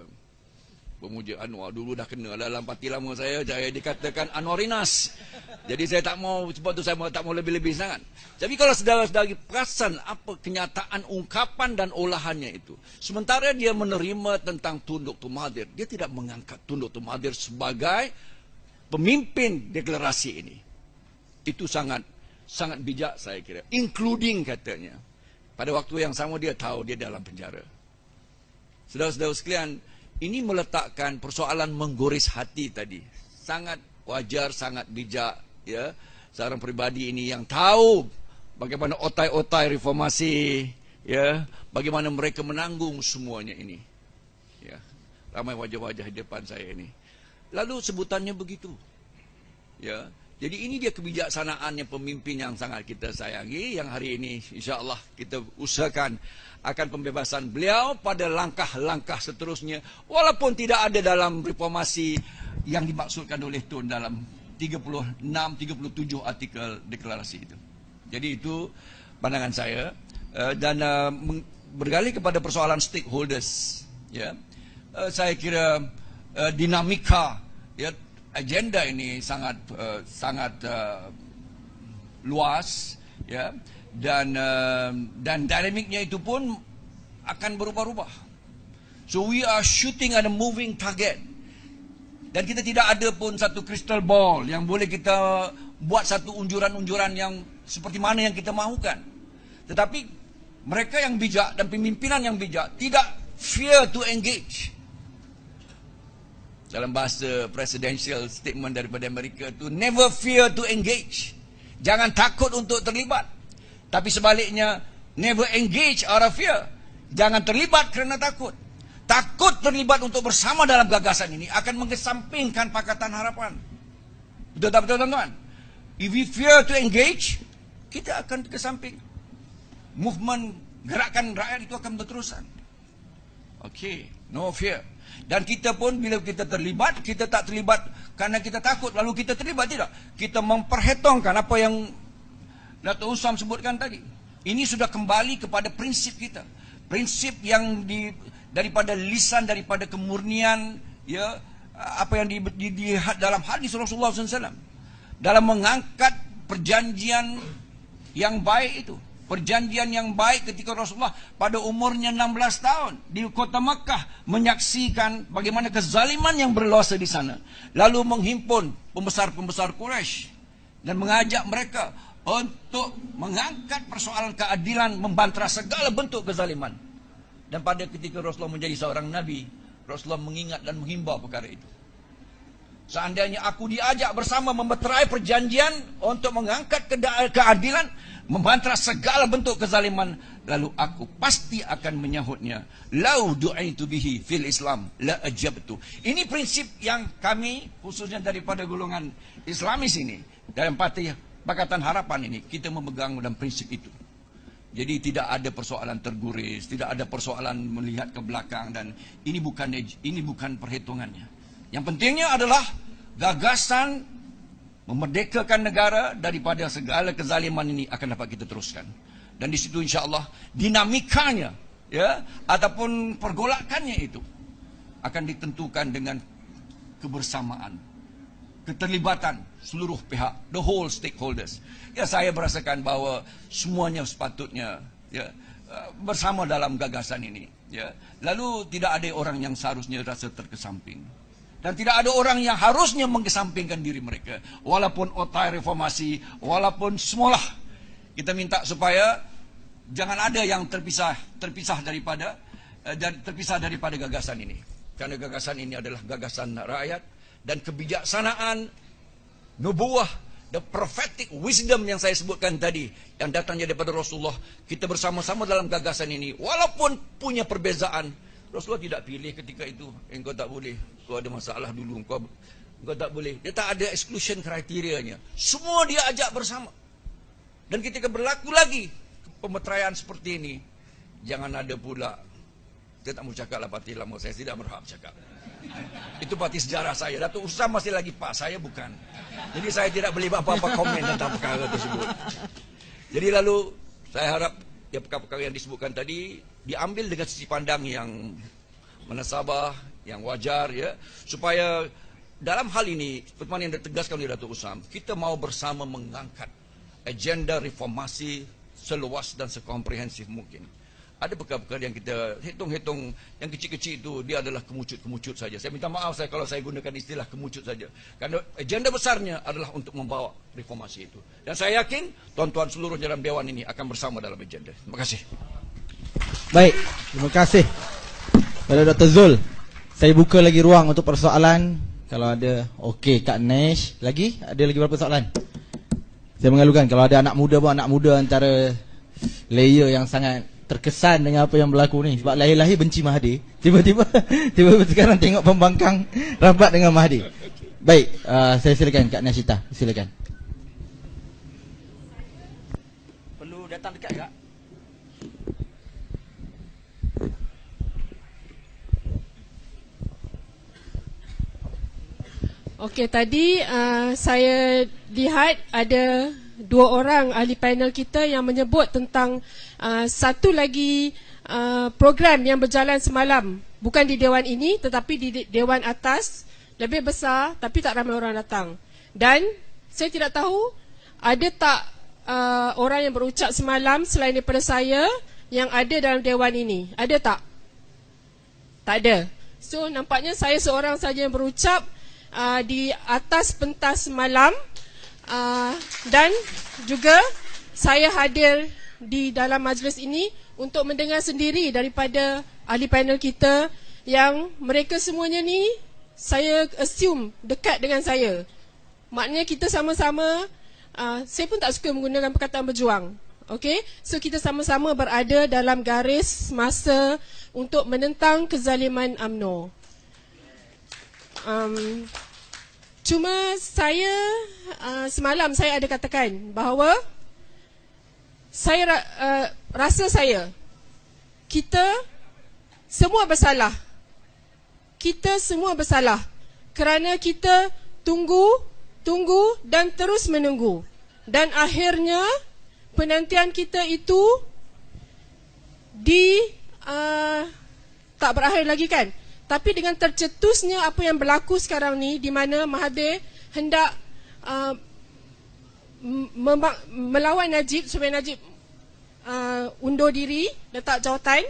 pemuja Anwar dulu dah kena lah dalam parti lama saya saya dikatakan Anwarinas jadi saya tak mau sebab tu saya tak mau lebih-lebih sangat tapi kalau saudara-saudari perasan apa kenyataan ungkapan dan olahannya itu sementara dia menerima tentang Tunduk Tumadir dia tidak mengangkat Tunduk Tumadir sebagai pemimpin deklarasi ini itu sangat sangat bijak saya kira including katanya pada waktu yang sama dia tahu dia dalam penjara saudara-saudara sekalian ini meletakkan persoalan menggoris hati tadi. Sangat wajar, sangat bijak ya. Seorang pribadi ini yang tahu bagaimana otai-otai reformasi ya, bagaimana mereka menanggung semuanya ini. Ya. Ramai wajah-wajah di depan saya ini. Lalu sebutannya begitu. Ya, jadi ini dia kebijaksanaan yang pemimpin yang sangat kita sayangi yang hari ini insyaallah kita usahakan akan pembebasan beliau pada langkah-langkah seterusnya walaupun tidak ada dalam reformasi yang dimaksudkan oleh Tun dalam 36 37 artikel deklarasi itu. Jadi itu pandangan saya eh, dan eh, bergali kepada persoalan stakeholders ya. Eh, saya kira dinamika ya, agenda ini sangat uh, sangat uh, luas ya dan uh, dan dinamiknya itu pun akan berubah-ubah so we are shooting at a moving target dan kita tidak ada pun satu crystal ball yang boleh kita buat satu unjuran-unjuran yang seperti mana yang kita mahukan tetapi mereka yang bijak dan pimpinan yang bijak tidak fear to engage dalam bahasa presidential statement daripada Amerika tu never fear to engage jangan takut untuk terlibat tapi sebaliknya never engage out of fear jangan terlibat kerana takut takut terlibat untuk bersama dalam gagasan ini akan mengesampingkan pakatan harapan betul tak betul tuan-tuan if we fear to engage kita akan ke movement gerakan rakyat itu akan berterusan okay no fear dan kita pun bila kita terlibat, kita tak terlibat kerana kita takut lalu kita terlibat tidak. Kita memperhitungkan apa yang Dato' Usam sebutkan tadi. Ini sudah kembali kepada prinsip kita. Prinsip yang di, daripada lisan, daripada kemurnian, ya apa yang dilihat di, di, dalam hadis Rasulullah SAW. Dalam mengangkat perjanjian yang baik itu perjanjian yang baik ketika Rasulullah pada umurnya 16 tahun di kota Mekah menyaksikan bagaimana kezaliman yang berluasa di sana lalu menghimpun pembesar-pembesar Quraisy dan mengajak mereka untuk mengangkat persoalan keadilan membantra segala bentuk kezaliman dan pada ketika Rasulullah menjadi seorang nabi Rasulullah mengingat dan menghimbau perkara itu Seandainya aku diajak bersama memeterai perjanjian untuk mengangkat keadilan, membantah segala bentuk kezaliman lalu aku pasti akan menyahutnya lau du'a itu bihi fil islam la ajabtu ini prinsip yang kami khususnya daripada golongan islamis ini dalam parti pakatan harapan ini kita memegang dalam prinsip itu jadi tidak ada persoalan terguris, tidak ada persoalan melihat ke belakang dan ini bukan ini bukan perhitungannya. Yang pentingnya adalah gagasan memerdekakan negara daripada segala kezaliman ini akan dapat kita teruskan. Dan di situ insya-Allah dinamikanya ya ataupun pergolakannya itu akan ditentukan dengan kebersamaan keterlibatan seluruh pihak the whole stakeholders. Ya saya merasakan bahawa semuanya sepatutnya ya bersama dalam gagasan ini ya. Lalu tidak ada orang yang seharusnya rasa terkesamping dan tidak ada orang yang harusnya mengesampingkan diri mereka walaupun otai reformasi walaupun semualah kita minta supaya jangan ada yang terpisah terpisah daripada eh, dan terpisah daripada gagasan ini kerana gagasan ini adalah gagasan rakyat dan kebijaksanaan nubuah the prophetic wisdom yang saya sebutkan tadi yang datangnya daripada Rasulullah kita bersama-sama dalam gagasan ini walaupun punya perbezaan Rasulullah tidak pilih ketika itu engkau eh, tak boleh kau ada masalah dulu engkau engkau tak boleh dia tak ada exclusion kriterianya semua dia ajak bersama dan ketika berlaku lagi pemeteraian seperti ini jangan ada pula saya tak mau cakap lah pati lama saya tidak berhak cakap itu pati sejarah saya Datuk Ustaz masih lagi pak saya bukan jadi saya tidak beli apa-apa komen tentang perkara tersebut jadi lalu saya harap ya perkara-perkara yang disebutkan tadi diambil dengan sisi pandang yang menasabah, yang wajar ya, supaya dalam hal ini seperti mana yang ditegaskan oleh Datuk Usam, kita mau bersama mengangkat agenda reformasi seluas dan sekomprehensif mungkin. Ada perkara-perkara yang kita hitung-hitung yang kecil-kecil itu dia adalah kemucut-kemucut saja. Saya minta maaf saya kalau saya gunakan istilah kemucut saja. Karena agenda besarnya adalah untuk membawa reformasi itu. Dan saya yakin tuan-tuan seluruh jajaran dewan ini akan bersama dalam agenda. Terima kasih. Baik, terima kasih Pada Dr. Zul Saya buka lagi ruang untuk persoalan Kalau ada, okey Kak Nash Lagi, ada lagi berapa persoalan? Saya mengalukan, kalau ada anak muda pun Anak muda antara layer yang sangat terkesan dengan apa yang berlaku ni Sebab lahir-lahir benci Mahathir Tiba-tiba, tiba-tiba sekarang tengok pembangkang Rapat dengan Mahathir Baik, uh, saya silakan Kak Nashita Silakan Okey, tadi uh, saya lihat ada dua orang ahli panel kita yang menyebut tentang uh, satu lagi uh, program yang berjalan semalam. Bukan di Dewan ini tetapi di Dewan atas, lebih besar tapi tak ramai orang datang. Dan saya tidak tahu ada tak uh, orang yang berucap semalam selain daripada saya yang ada dalam Dewan ini. Ada tak? Tak ada. So nampaknya saya seorang saja yang berucap uh, di atas pentas malam uh, dan juga saya hadir di dalam majlis ini untuk mendengar sendiri daripada ahli panel kita yang mereka semuanya ni saya assume dekat dengan saya. Maknanya kita sama-sama uh, saya pun tak suka menggunakan perkataan berjuang. Okey, so kita sama-sama berada dalam garis masa untuk menentang kezaliman AMNO um, cuma saya uh, semalam saya ada katakan bahawa saya uh, rasa saya kita semua bersalah kita semua bersalah kerana kita tunggu tunggu dan terus menunggu dan akhirnya penantian kita itu di uh, tak berakhir lagi kan tapi dengan tercetusnya apa yang berlaku sekarang ni di mana Mahathir hendak uh, melawan Najib supaya Najib uh, undur diri, letak jawatan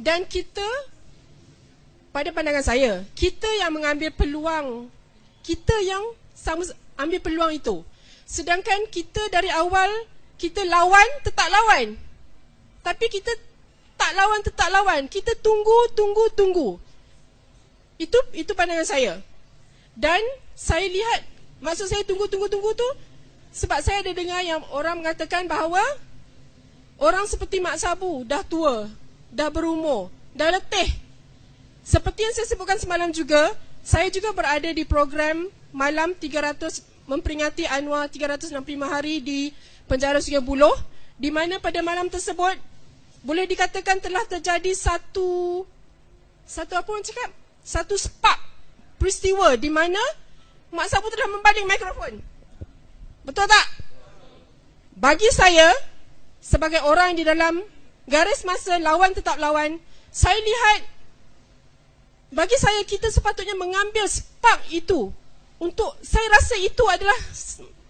dan kita pada pandangan saya, kita yang mengambil peluang, kita yang sama ambil peluang itu. Sedangkan kita dari awal kita lawan tetap lawan. Tapi kita tak lawan tetap lawan. Kita tunggu, tunggu, tunggu. Itu itu pandangan saya. Dan saya lihat maksud saya tunggu, tunggu, tunggu tu sebab saya ada dengar yang orang mengatakan bahawa orang seperti Mak Sabu dah tua, dah berumur, dah letih. Seperti yang saya sebutkan semalam juga, saya juga berada di program malam 300 memperingati Anwar 365 hari di penjara Sungai Buloh di mana pada malam tersebut boleh dikatakan telah terjadi satu satu apa orang cakap? Satu spark peristiwa di mana Mak Sabu telah membalik mikrofon. Betul tak? Bagi saya sebagai orang di dalam garis masa lawan tetap lawan, saya lihat bagi saya kita sepatutnya mengambil spark itu untuk saya rasa itu adalah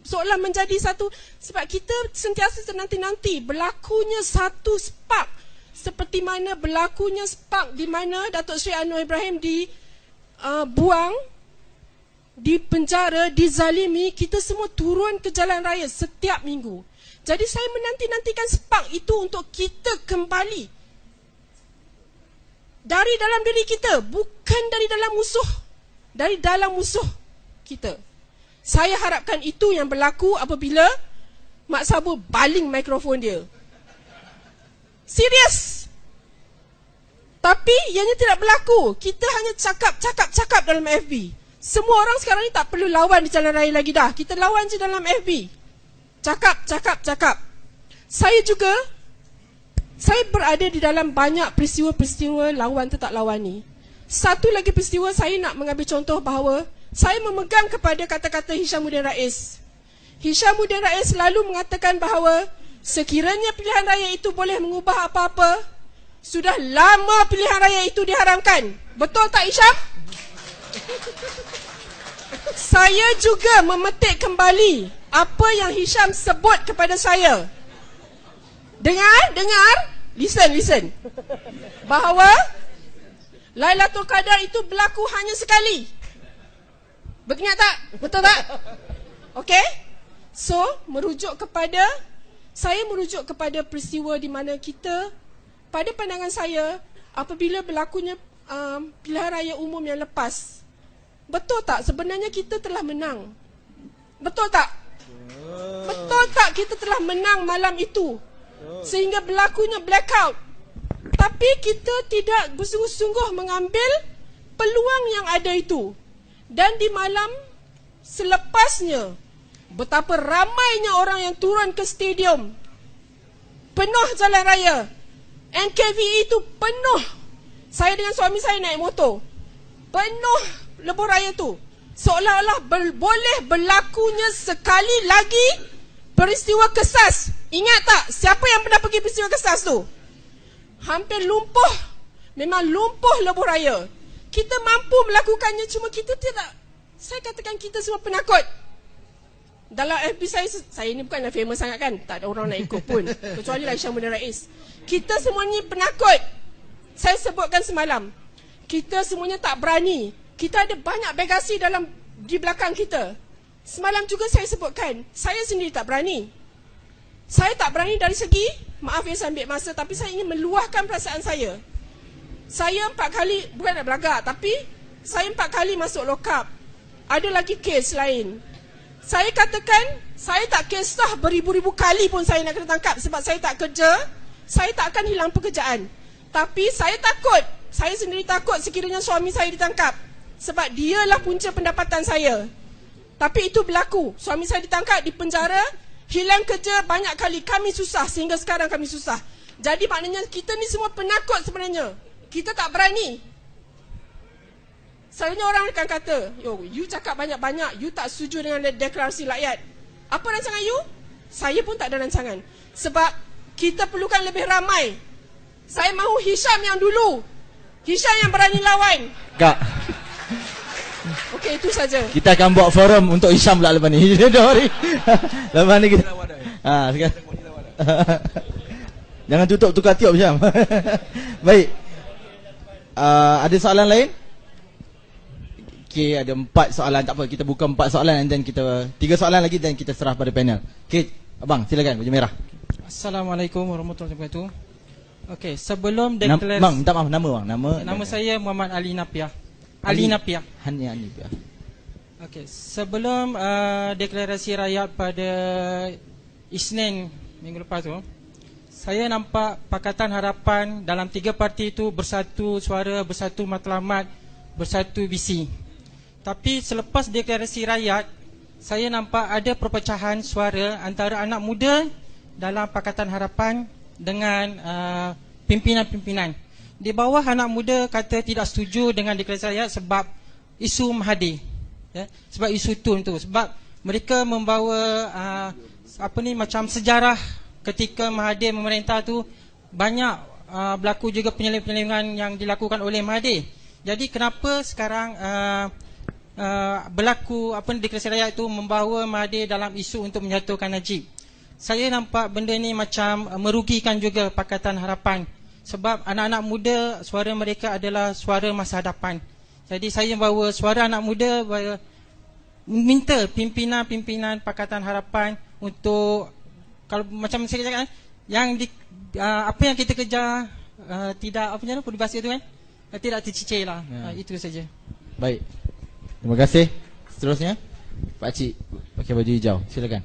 seolah menjadi satu sebab kita sentiasa senanti-nanti berlakunya satu spark seperti mana berlakunya spark di mana Datuk Sri Anwar Ibrahim dibuang, uh, dipenjara, dizalimi, kita semua turun ke jalan raya setiap minggu. Jadi saya menanti-nantikan spark itu untuk kita kembali dari dalam diri kita, bukan dari dalam musuh. Dari dalam musuh kita. Saya harapkan itu yang berlaku apabila... Mak Sabu baling mikrofon dia. Serius. Tapi ianya tidak berlaku. Kita hanya cakap-cakap-cakap dalam FB. Semua orang sekarang ni tak perlu lawan di jalan raya lagi dah. Kita lawan je dalam FB. Cakap-cakap-cakap. Saya juga saya berada di dalam banyak peristiwa-peristiwa lawan tetap lawan ni. Satu lagi peristiwa saya nak mengambil contoh bahawa saya memegang kepada kata-kata Hisham Udin Rais. Hishamuddin Rais selalu mengatakan bahawa sekiranya pilihan raya itu boleh mengubah apa-apa, sudah lama pilihan raya itu diharamkan. Betul tak Hisham? saya juga memetik kembali apa yang Hisham sebut kepada saya. Dengar, dengar. Listen, listen. Bahawa Lailatul Qadar itu berlaku hanya sekali. Betul tak? Betul tak? Okey? So, merujuk kepada saya merujuk kepada peristiwa di mana kita pada pandangan saya apabila berlakunya um, pilihan raya umum yang lepas betul tak sebenarnya kita telah menang? Betul tak? Betul tak kita telah menang malam itu sehingga berlakunya blackout. Tapi kita tidak bersungguh-sungguh mengambil peluang yang ada itu. Dan di malam selepasnya betapa ramainya orang yang turun ke stadium. Penuh jalan raya. NKV e itu penuh. Saya dengan suami saya naik motor. Penuh lebur raya tu. Seolah-olah ber- boleh berlakunya sekali lagi peristiwa kesas. Ingat tak siapa yang pernah pergi peristiwa kesas tu? Hampir lumpuh. Memang lumpuh lebur raya. Kita mampu melakukannya cuma kita tidak. Saya katakan kita semua penakut dalam FB saya, saya ni bukan famous sangat kan? Tak ada orang nak ikut pun. Kecuali lah Aisyah Muda Rais. Kita semua ni penakut. Saya sebutkan semalam. Kita semuanya tak berani. Kita ada banyak bagasi dalam di belakang kita. Semalam juga saya sebutkan, saya sendiri tak berani. Saya tak berani dari segi, maaf ya saya ambil masa, tapi saya ingin meluahkan perasaan saya. Saya empat kali, bukan nak belagak, tapi saya empat kali masuk lokap. Ada lagi kes lain saya katakan saya tak kisah beribu-ribu kali pun saya nak kena tangkap sebab saya tak kerja, saya tak akan hilang pekerjaan. Tapi saya takut, saya sendiri takut sekiranya suami saya ditangkap sebab dialah punca pendapatan saya. Tapi itu berlaku, suami saya ditangkap di penjara, hilang kerja banyak kali, kami susah sehingga sekarang kami susah. Jadi maknanya kita ni semua penakut sebenarnya. Kita tak berani. Selalunya orang akan kata, yo, you cakap banyak-banyak, you tak setuju dengan deklarasi rakyat. Apa rancangan you? Saya pun tak ada rancangan. Sebab kita perlukan lebih ramai. Saya mahu Hisham yang dulu. Hisham yang berani lawan. Kak. Okey, itu saja. Kita akan buat forum untuk Hisham pula lepas ni. Don't worry. lepas ni kita... Ha, sekarang. Jangan tutup tukar tiup, Hisham. Baik. Uh, ada soalan lain? Okey, ada empat soalan. Tak apa, kita buka empat soalan and then kita tiga soalan lagi dan kita serah pada panel. Okey, abang silakan baju merah. Assalamualaikum warahmatullahi wabarakatuh. Okey, sebelum deklarasi Bang, minta maaf nama bang, nama. Nama dan, saya Muhammad Ali Napiah. Ali, Ali Napiah. Hani Ali Napiah. Okey, sebelum uh, deklarasi rakyat pada Isnin minggu lepas tu, saya nampak Pakatan Harapan dalam tiga parti itu bersatu suara, bersatu matlamat, bersatu visi. Tapi selepas deklarasi rakyat Saya nampak ada perpecahan suara Antara anak muda dalam Pakatan Harapan Dengan uh, pimpinan-pimpinan uh, Di bawah anak muda kata tidak setuju dengan deklarasi rakyat Sebab isu Mahathir ya? Sebab isu itu, tu Sebab mereka membawa uh, apa ni macam sejarah ketika Mahathir memerintah tu banyak uh, berlaku juga penyelidikan yang dilakukan oleh Mahathir. Jadi kenapa sekarang uh, Eh, berlaku apa di Kerajaan rakyat itu membawa Mahathir dalam isu untuk menyatukan Najib. Saya nampak benda ni macam eh, merugikan juga Pakatan Harapan sebab anak-anak muda suara mereka adalah suara masa hadapan. Jadi saya bawa suara anak muda bawa, minta pimpinan-pimpinan Pakatan Harapan untuk kalau macam saya cakap eh, yang di, apa yang kita kerja tidak apa namanya pun itu kan tidak tercicailah. Ya. itu saja. Baik. Terima kasih. Seterusnya, Pak Cik pakai baju hijau. Silakan.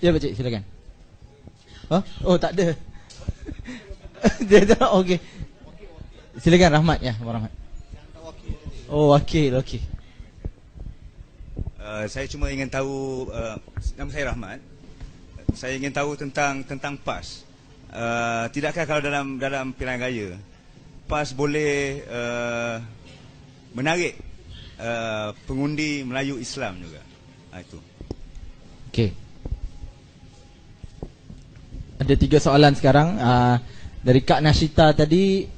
Ya, Pak Cik, silakan. Huh? Oh, tak ada. Dia dah okey. Silakan Rahmat ya, Abang Rahmat. Oh, wakil, okey. Uh, saya cuma ingin tahu uh, nama saya Rahmat. Saya ingin tahu tentang tentang pas. Uh, tidakkah kalau dalam dalam pilihan raya pas boleh uh, menarik uh, pengundi Melayu Islam juga. Ha, itu. Okey. Ada tiga soalan sekarang uh, dari Kak Nasita tadi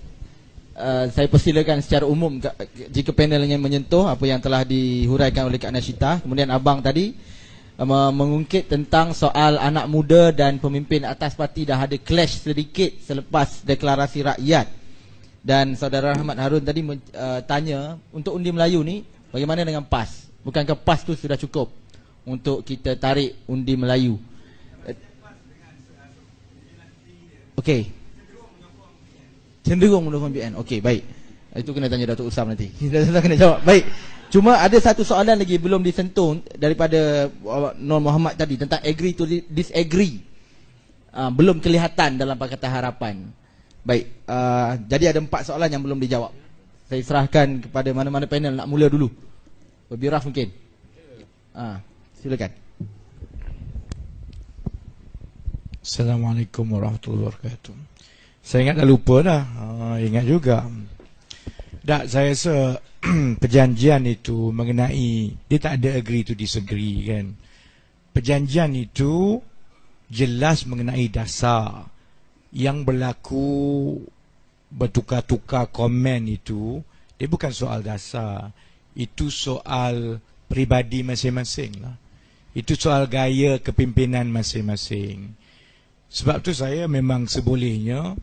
Uh, saya persilakan secara umum jika panelnya menyentuh apa yang telah dihuraikan oleh Kak Nasita kemudian abang tadi uh, mengungkit tentang soal anak muda dan pemimpin atas parti dah ada clash sedikit selepas deklarasi rakyat uh, dan saudara Rahmat Harun tadi uh, tanya untuk undi Melayu ni bagaimana dengan PAS? Bukankah PAS tu sudah cukup untuk kita tarik undi Melayu? Eh, okey. Cenderung menolong BN. Okey, baik. Itu kena tanya Datuk Usam nanti. Kita kena jawab. Baik. Cuma ada satu soalan lagi belum disentuh daripada uh, Nur Muhammad tadi tentang agree to disagree. Uh, belum kelihatan dalam Pakatan Harapan. Baik, uh, jadi ada empat soalan yang belum dijawab Saya serahkan kepada mana-mana panel nak mula dulu Berbiraf mungkin uh, Silakan Assalamualaikum warahmatullahi wabarakatuh Saya ingat dah lupa dah uh, ah, Ingat juga Tak, saya rasa perjanjian itu mengenai Dia tak ada agree to disagree kan Perjanjian itu jelas mengenai dasar yang berlaku bertukar-tukar komen itu dia bukan soal dasar itu soal pribadi masing-masing lah. itu soal gaya kepimpinan masing-masing sebab tu saya memang sebolehnya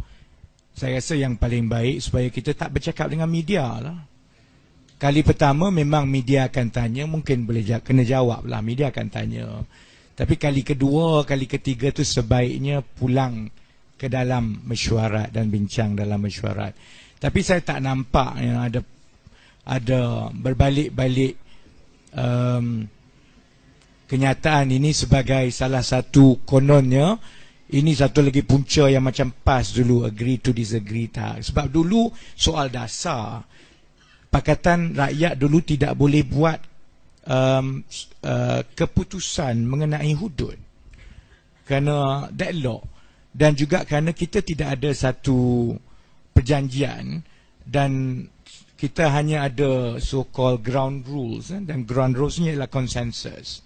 saya rasa yang paling baik supaya kita tak bercakap dengan media lah. Kali pertama memang media akan tanya, mungkin boleh jawab, kena jawab lah media akan tanya. Tapi kali kedua, kali ketiga tu sebaiknya pulang ke dalam mesyuarat dan bincang dalam mesyuarat. Tapi saya tak nampak yang ada ada berbalik-balik um, kenyataan ini sebagai salah satu kononnya ini satu lagi punca yang macam pas dulu agree to disagree tak sebab dulu soal dasar pakatan rakyat dulu tidak boleh buat um, uh, keputusan mengenai hudud kerana deadlock dan juga kerana kita tidak ada satu perjanjian dan kita hanya ada so-called ground rules eh. dan ground rulesnya ialah consensus.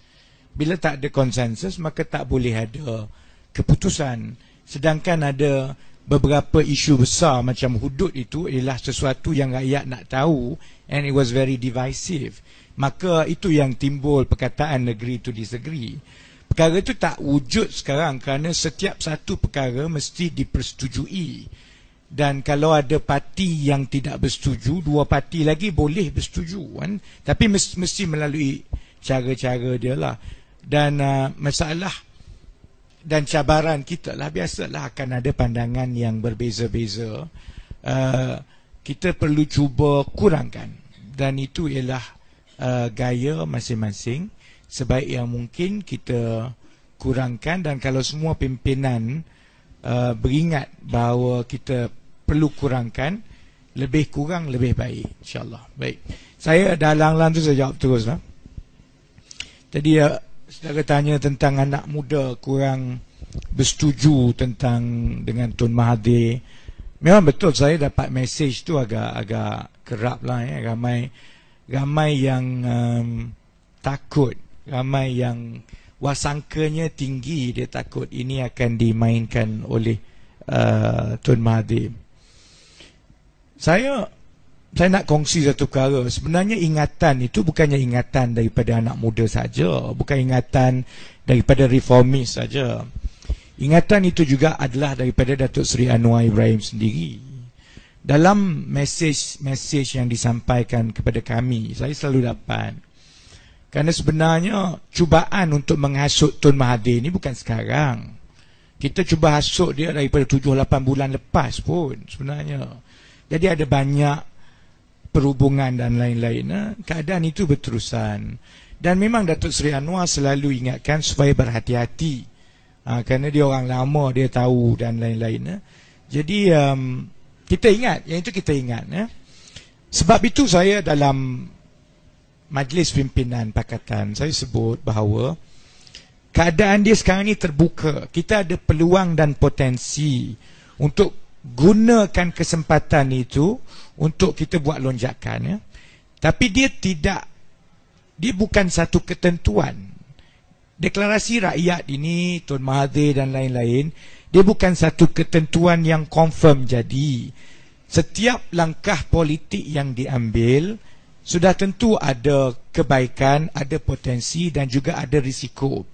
Bila tak ada consensus maka tak boleh ada keputusan. Sedangkan ada beberapa isu besar macam hudud itu ialah sesuatu yang rakyat nak tahu and it was very divisive. Maka itu yang timbul perkataan negeri itu disagree perkara itu tak wujud sekarang kerana setiap satu perkara mesti dipersetujui dan kalau ada parti yang tidak bersetuju dua parti lagi boleh bersetuju kan tapi mesti, mesti melalui cara-cara dia lah dan uh, masalah dan cabaran kita lah biasalah akan ada pandangan yang berbeza-beza uh, kita perlu cuba kurangkan dan itu ialah uh, gaya masing-masing sebaik yang mungkin kita kurangkan dan kalau semua pimpinan uh, beringat bahawa kita perlu kurangkan lebih kurang lebih baik insyaallah baik saya dalang lang tu saya jawab teruslah. Ha? lah. Tadi ya, saudara tanya tentang anak muda kurang bersetuju tentang dengan Tun Mahathir. Memang betul saya dapat message tu agak agak kerap lah ya. Ramai ramai yang um, takut ramai yang wasangkanya tinggi dia takut ini akan dimainkan oleh uh, Tun Mahathir. Saya saya nak kongsi satu perkara. Sebenarnya ingatan itu bukannya ingatan daripada anak muda saja, bukan ingatan daripada reformis saja. Ingatan itu juga adalah daripada Datuk Seri Anwar Ibrahim sendiri. Dalam message-message yang disampaikan kepada kami, saya selalu dapat Karena sebenarnya cubaan untuk menghasut Tun Mahathir ini bukan sekarang. Kita cuba hasut dia daripada 7-8 bulan lepas pun sebenarnya. Jadi ada banyak perhubungan dan lain-lain. Eh. Keadaan itu berterusan. Dan memang Datuk Seri Anwar selalu ingatkan supaya berhati-hati. Ha, kerana dia orang lama, dia tahu dan lain-lain. Eh. Jadi um, kita ingat, yang itu kita ingat. Eh. Sebab itu saya dalam Majlis Pimpinan Pakatan saya sebut bahawa keadaan dia sekarang ni terbuka. Kita ada peluang dan potensi untuk gunakan kesempatan itu untuk kita buat lonjakan ya. Tapi dia tidak dia bukan satu ketentuan. Deklarasi rakyat ini Tun Mahathir dan lain-lain, dia bukan satu ketentuan yang confirm jadi setiap langkah politik yang diambil sudah tentu ada kebaikan, ada potensi dan juga ada risiko.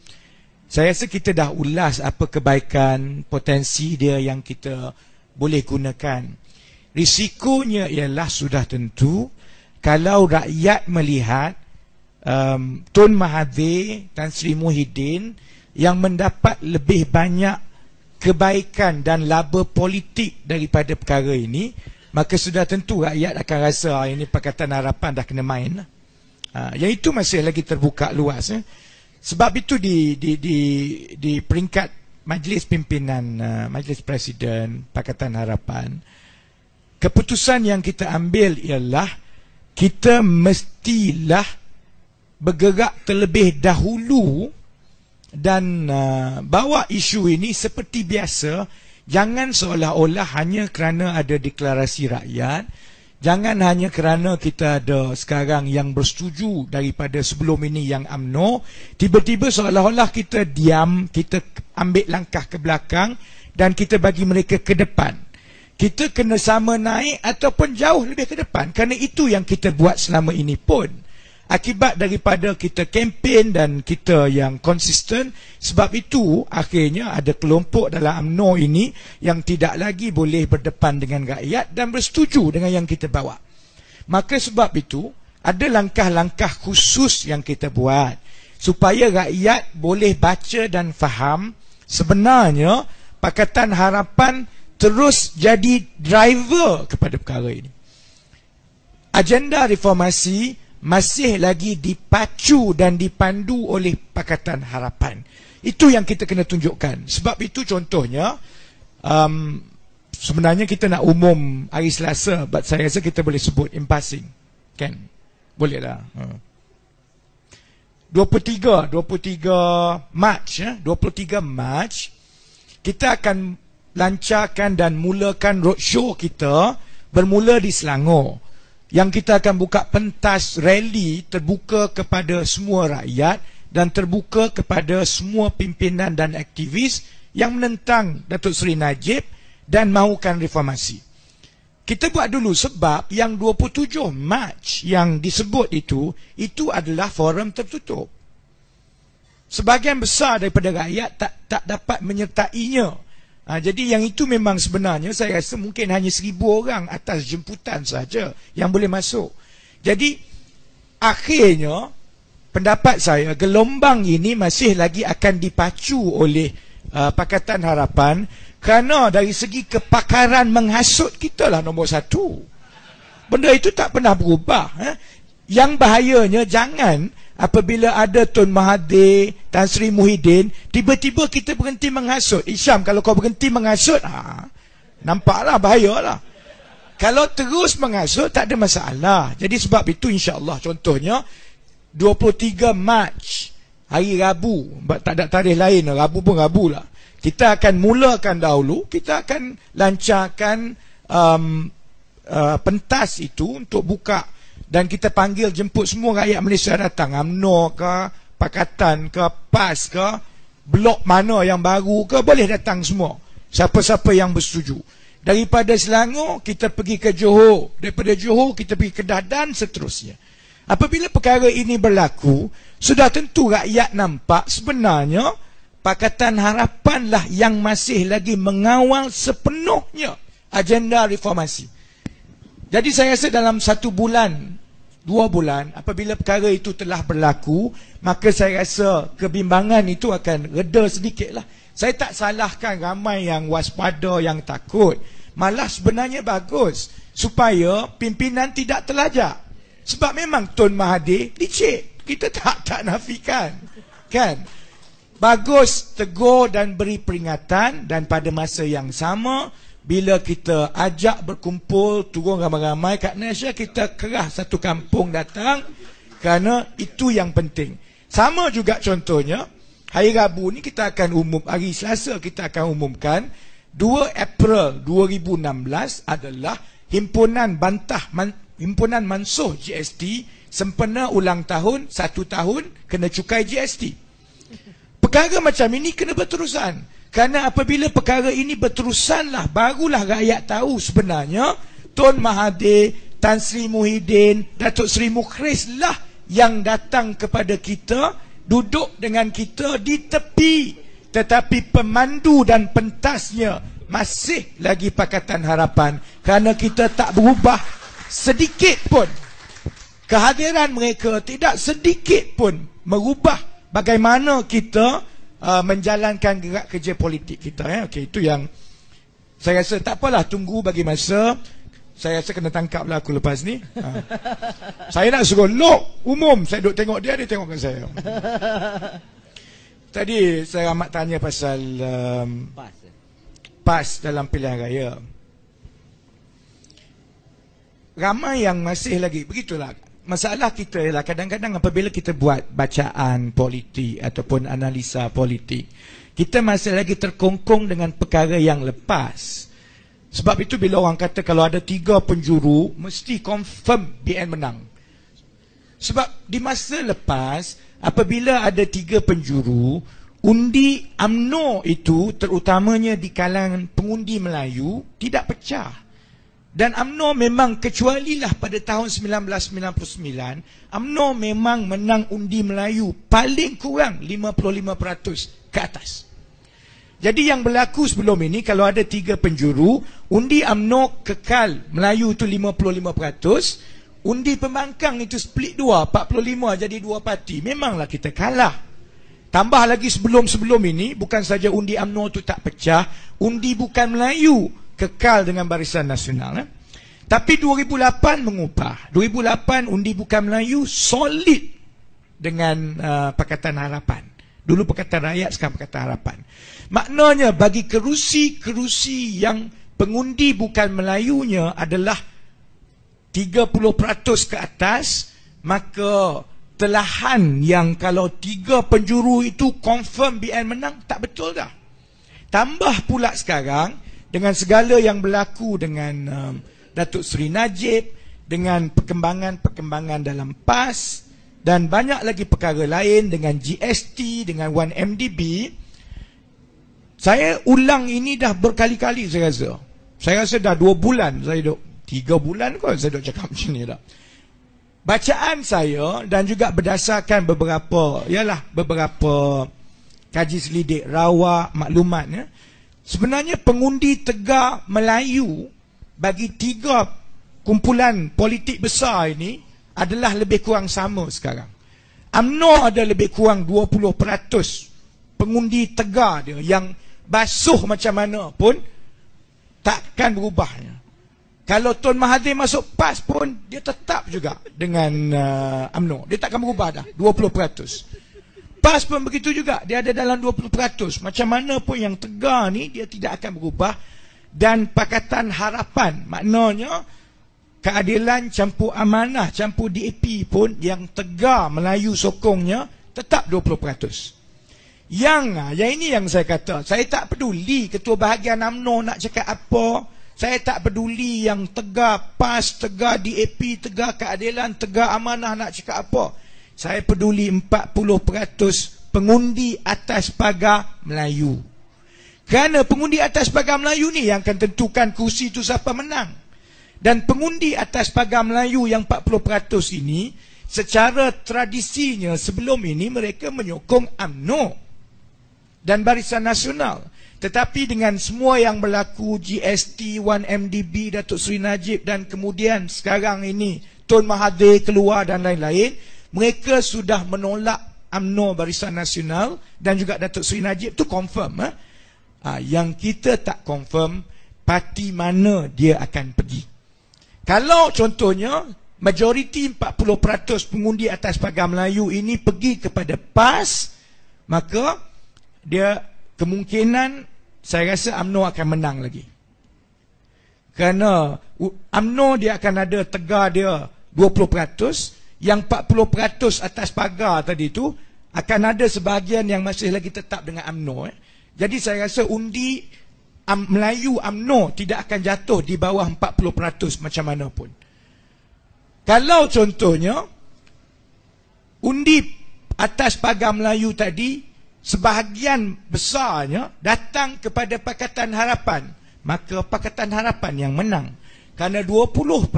Saya rasa kita dah ulas apa kebaikan, potensi dia yang kita boleh gunakan. Risikonya ialah sudah tentu kalau rakyat melihat um, Tun Mahathir dan Sri Muhyiddin yang mendapat lebih banyak kebaikan dan laba politik daripada perkara ini maka sudah tentu rakyat akan rasa ah, ini Pakatan Harapan dah kena main ha, yang itu masih lagi terbuka luas eh. sebab itu di, di, di, di peringkat majlis pimpinan uh, majlis presiden Pakatan Harapan keputusan yang kita ambil ialah kita mestilah bergerak terlebih dahulu dan uh, bawa isu ini seperti biasa Jangan seolah-olah hanya kerana ada deklarasi rakyat Jangan hanya kerana kita ada sekarang yang bersetuju daripada sebelum ini yang amno, Tiba-tiba seolah-olah kita diam, kita ambil langkah ke belakang Dan kita bagi mereka ke depan Kita kena sama naik ataupun jauh lebih ke depan Kerana itu yang kita buat selama ini pun akibat daripada kita kempen dan kita yang konsisten sebab itu akhirnya ada kelompok dalam UMNO ini yang tidak lagi boleh berdepan dengan rakyat dan bersetuju dengan yang kita bawa maka sebab itu ada langkah-langkah khusus yang kita buat supaya rakyat boleh baca dan faham sebenarnya Pakatan Harapan terus jadi driver kepada perkara ini agenda reformasi masih lagi dipacu dan dipandu oleh Pakatan Harapan. Itu yang kita kena tunjukkan. Sebab itu contohnya, um, sebenarnya kita nak umum hari Selasa, but saya rasa kita boleh sebut in passing. Kan? Bolehlah. Hmm. 23, 23 Mac, ya, 23 Mac kita akan lancarkan dan mulakan roadshow kita bermula di Selangor yang kita akan buka pentas rally terbuka kepada semua rakyat dan terbuka kepada semua pimpinan dan aktivis yang menentang Datuk Seri Najib dan mahukan reformasi. Kita buat dulu sebab yang 27 Mac yang disebut itu, itu adalah forum tertutup. Sebagian besar daripada rakyat tak, tak dapat menyertainya Ha, jadi yang itu memang sebenarnya saya rasa mungkin hanya seribu orang atas jemputan saja yang boleh masuk. Jadi akhirnya pendapat saya gelombang ini masih lagi akan dipacu oleh uh, Pakatan Harapan kerana dari segi kepakaran menghasut kita lah nombor satu. Benda itu tak pernah berubah. Eh? Yang bahayanya jangan apabila ada Tun Mahathir, Tan Sri Muhyiddin, tiba-tiba kita berhenti menghasut. Isyam, kalau kau berhenti menghasut, ha, nampaklah, lah. Kalau terus menghasut, tak ada masalah. Jadi sebab itu insyaAllah contohnya, 23 Mac, hari Rabu, tak ada tarikh lain, Rabu pun Rabu lah. Kita akan mulakan dahulu, kita akan lancarkan um, uh, pentas itu untuk buka dan kita panggil jemput semua rakyat Malaysia datang UMNO ke, Pakatan ke, PAS ke Blok mana yang baru ke boleh datang semua Siapa-siapa yang bersetuju Daripada Selangor kita pergi ke Johor Daripada Johor kita pergi ke Kedah dan seterusnya Apabila perkara ini berlaku Sudah tentu rakyat nampak sebenarnya Pakatan harapanlah yang masih lagi mengawal sepenuhnya agenda reformasi. Jadi saya rasa dalam satu bulan, dua bulan, apabila perkara itu telah berlaku, maka saya rasa kebimbangan itu akan reda sedikitlah. Saya tak salahkan ramai yang waspada, yang takut. Malah sebenarnya bagus supaya pimpinan tidak terlajak. Sebab memang Tun Mahathir licik. Kita tak tak nafikan. Kan? Bagus tegur dan beri peringatan dan pada masa yang sama bila kita ajak berkumpul turun ramai-ramai kat Malaysia kita kerah satu kampung datang kerana itu yang penting sama juga contohnya hari Rabu ni kita akan umum hari Selasa kita akan umumkan 2 April 2016 adalah himpunan bantah man, himpunan mansuh GST sempena ulang tahun satu tahun kena cukai GST perkara macam ini kena berterusan Karena apabila perkara ini berterusanlah barulah rakyat tahu sebenarnya Tun Mahathir, Tan Sri Muhyiddin, Datuk Sri Mukhris lah yang datang kepada kita duduk dengan kita di tepi tetapi pemandu dan pentasnya masih lagi Pakatan Harapan kerana kita tak berubah sedikit pun kehadiran mereka tidak sedikit pun merubah bagaimana kita uh, menjalankan gerak kerja politik kita ya. Okey itu yang saya rasa tak apalah tunggu bagi masa saya rasa kena tangkaplah aku lepas ni. Ha. Saya nak suruh look umum saya duk tengok dia dia tengok ke saya. Tadi saya amat tanya pasal um, pas. Eh? Pas dalam pilihan raya. Ramai yang masih lagi begitulah masalah kita ialah kadang-kadang apabila kita buat bacaan politik ataupun analisa politik, kita masih lagi terkongkong dengan perkara yang lepas. Sebab itu bila orang kata kalau ada tiga penjuru, mesti confirm BN menang. Sebab di masa lepas, apabila ada tiga penjuru, undi AMNO itu terutamanya di kalangan pengundi Melayu tidak pecah. Dan UMNO memang kecualilah pada tahun 1999, UMNO memang menang undi Melayu paling kurang 55% ke atas. Jadi yang berlaku sebelum ini, kalau ada tiga penjuru, undi UMNO kekal Melayu itu 55%, undi pembangkang itu split dua, 45 jadi dua parti. Memanglah kita kalah. Tambah lagi sebelum-sebelum ini, bukan saja undi UMNO itu tak pecah, undi bukan Melayu kekal dengan barisan nasional eh? tapi 2008 mengubah 2008 undi bukan Melayu solid dengan uh, Pakatan Harapan dulu Pakatan Rakyat sekarang Pakatan Harapan maknanya bagi kerusi-kerusi yang pengundi bukan Melayunya adalah 30% ke atas maka telahan yang kalau tiga penjuru itu confirm BN menang tak betul dah tambah pula sekarang dengan segala yang berlaku dengan um, Datuk Seri Najib dengan perkembangan-perkembangan dalam PAS dan banyak lagi perkara lain dengan GST dengan 1MDB saya ulang ini dah berkali-kali saya rasa saya rasa dah 2 bulan saya duk 3 bulan kot saya duk cakap macam ni dah bacaan saya dan juga berdasarkan beberapa ialah beberapa kaji selidik rawak maklumatnya. Sebenarnya pengundi tegak Melayu bagi tiga kumpulan politik besar ini adalah lebih kurang sama sekarang. Amno ada lebih kurang 20% pengundi tegak dia yang basuh macam mana pun takkan berubahnya. Kalau Tun Mahathir masuk PAS pun dia tetap juga dengan Amno. Uh, dia takkan berubah dah 20%. PAS pun begitu juga. Dia ada dalam 20%. Macam mana pun yang tegar ni, dia tidak akan berubah. Dan Pakatan Harapan, maknanya keadilan campur amanah, campur DAP pun yang tegar Melayu sokongnya, tetap 20%. Yang, ah, yang ini yang saya kata, saya tak peduli Ketua Bahagian UMNO nak cakap apa, saya tak peduli yang tegar PAS, tegar DAP, tegar keadilan, tegar amanah nak cakap Apa? saya peduli 40% pengundi atas pagar Melayu. Kerana pengundi atas pagar Melayu ni yang akan tentukan kursi tu siapa menang. Dan pengundi atas pagar Melayu yang 40% ini secara tradisinya sebelum ini mereka menyokong UMNO dan Barisan Nasional. Tetapi dengan semua yang berlaku GST, 1MDB, Datuk Seri Najib dan kemudian sekarang ini Tun Mahathir keluar dan lain-lain, mereka sudah menolak UMNO Barisan Nasional dan juga Datuk Seri Najib tu confirm eh? ha, yang kita tak confirm parti mana dia akan pergi kalau contohnya majoriti 40% pengundi atas pagar Melayu ini pergi kepada PAS maka dia kemungkinan saya rasa UMNO akan menang lagi kerana UMNO dia akan ada tegar dia yang 40% atas pagar tadi tu akan ada sebahagian yang masih lagi tetap dengan UMNO eh. Jadi saya rasa undi um, Melayu UMNO tidak akan jatuh di bawah 40% macam mana pun. Kalau contohnya undi atas pagar Melayu tadi sebahagian besarnya datang kepada Pakatan Harapan, maka Pakatan Harapan yang menang kerana 20%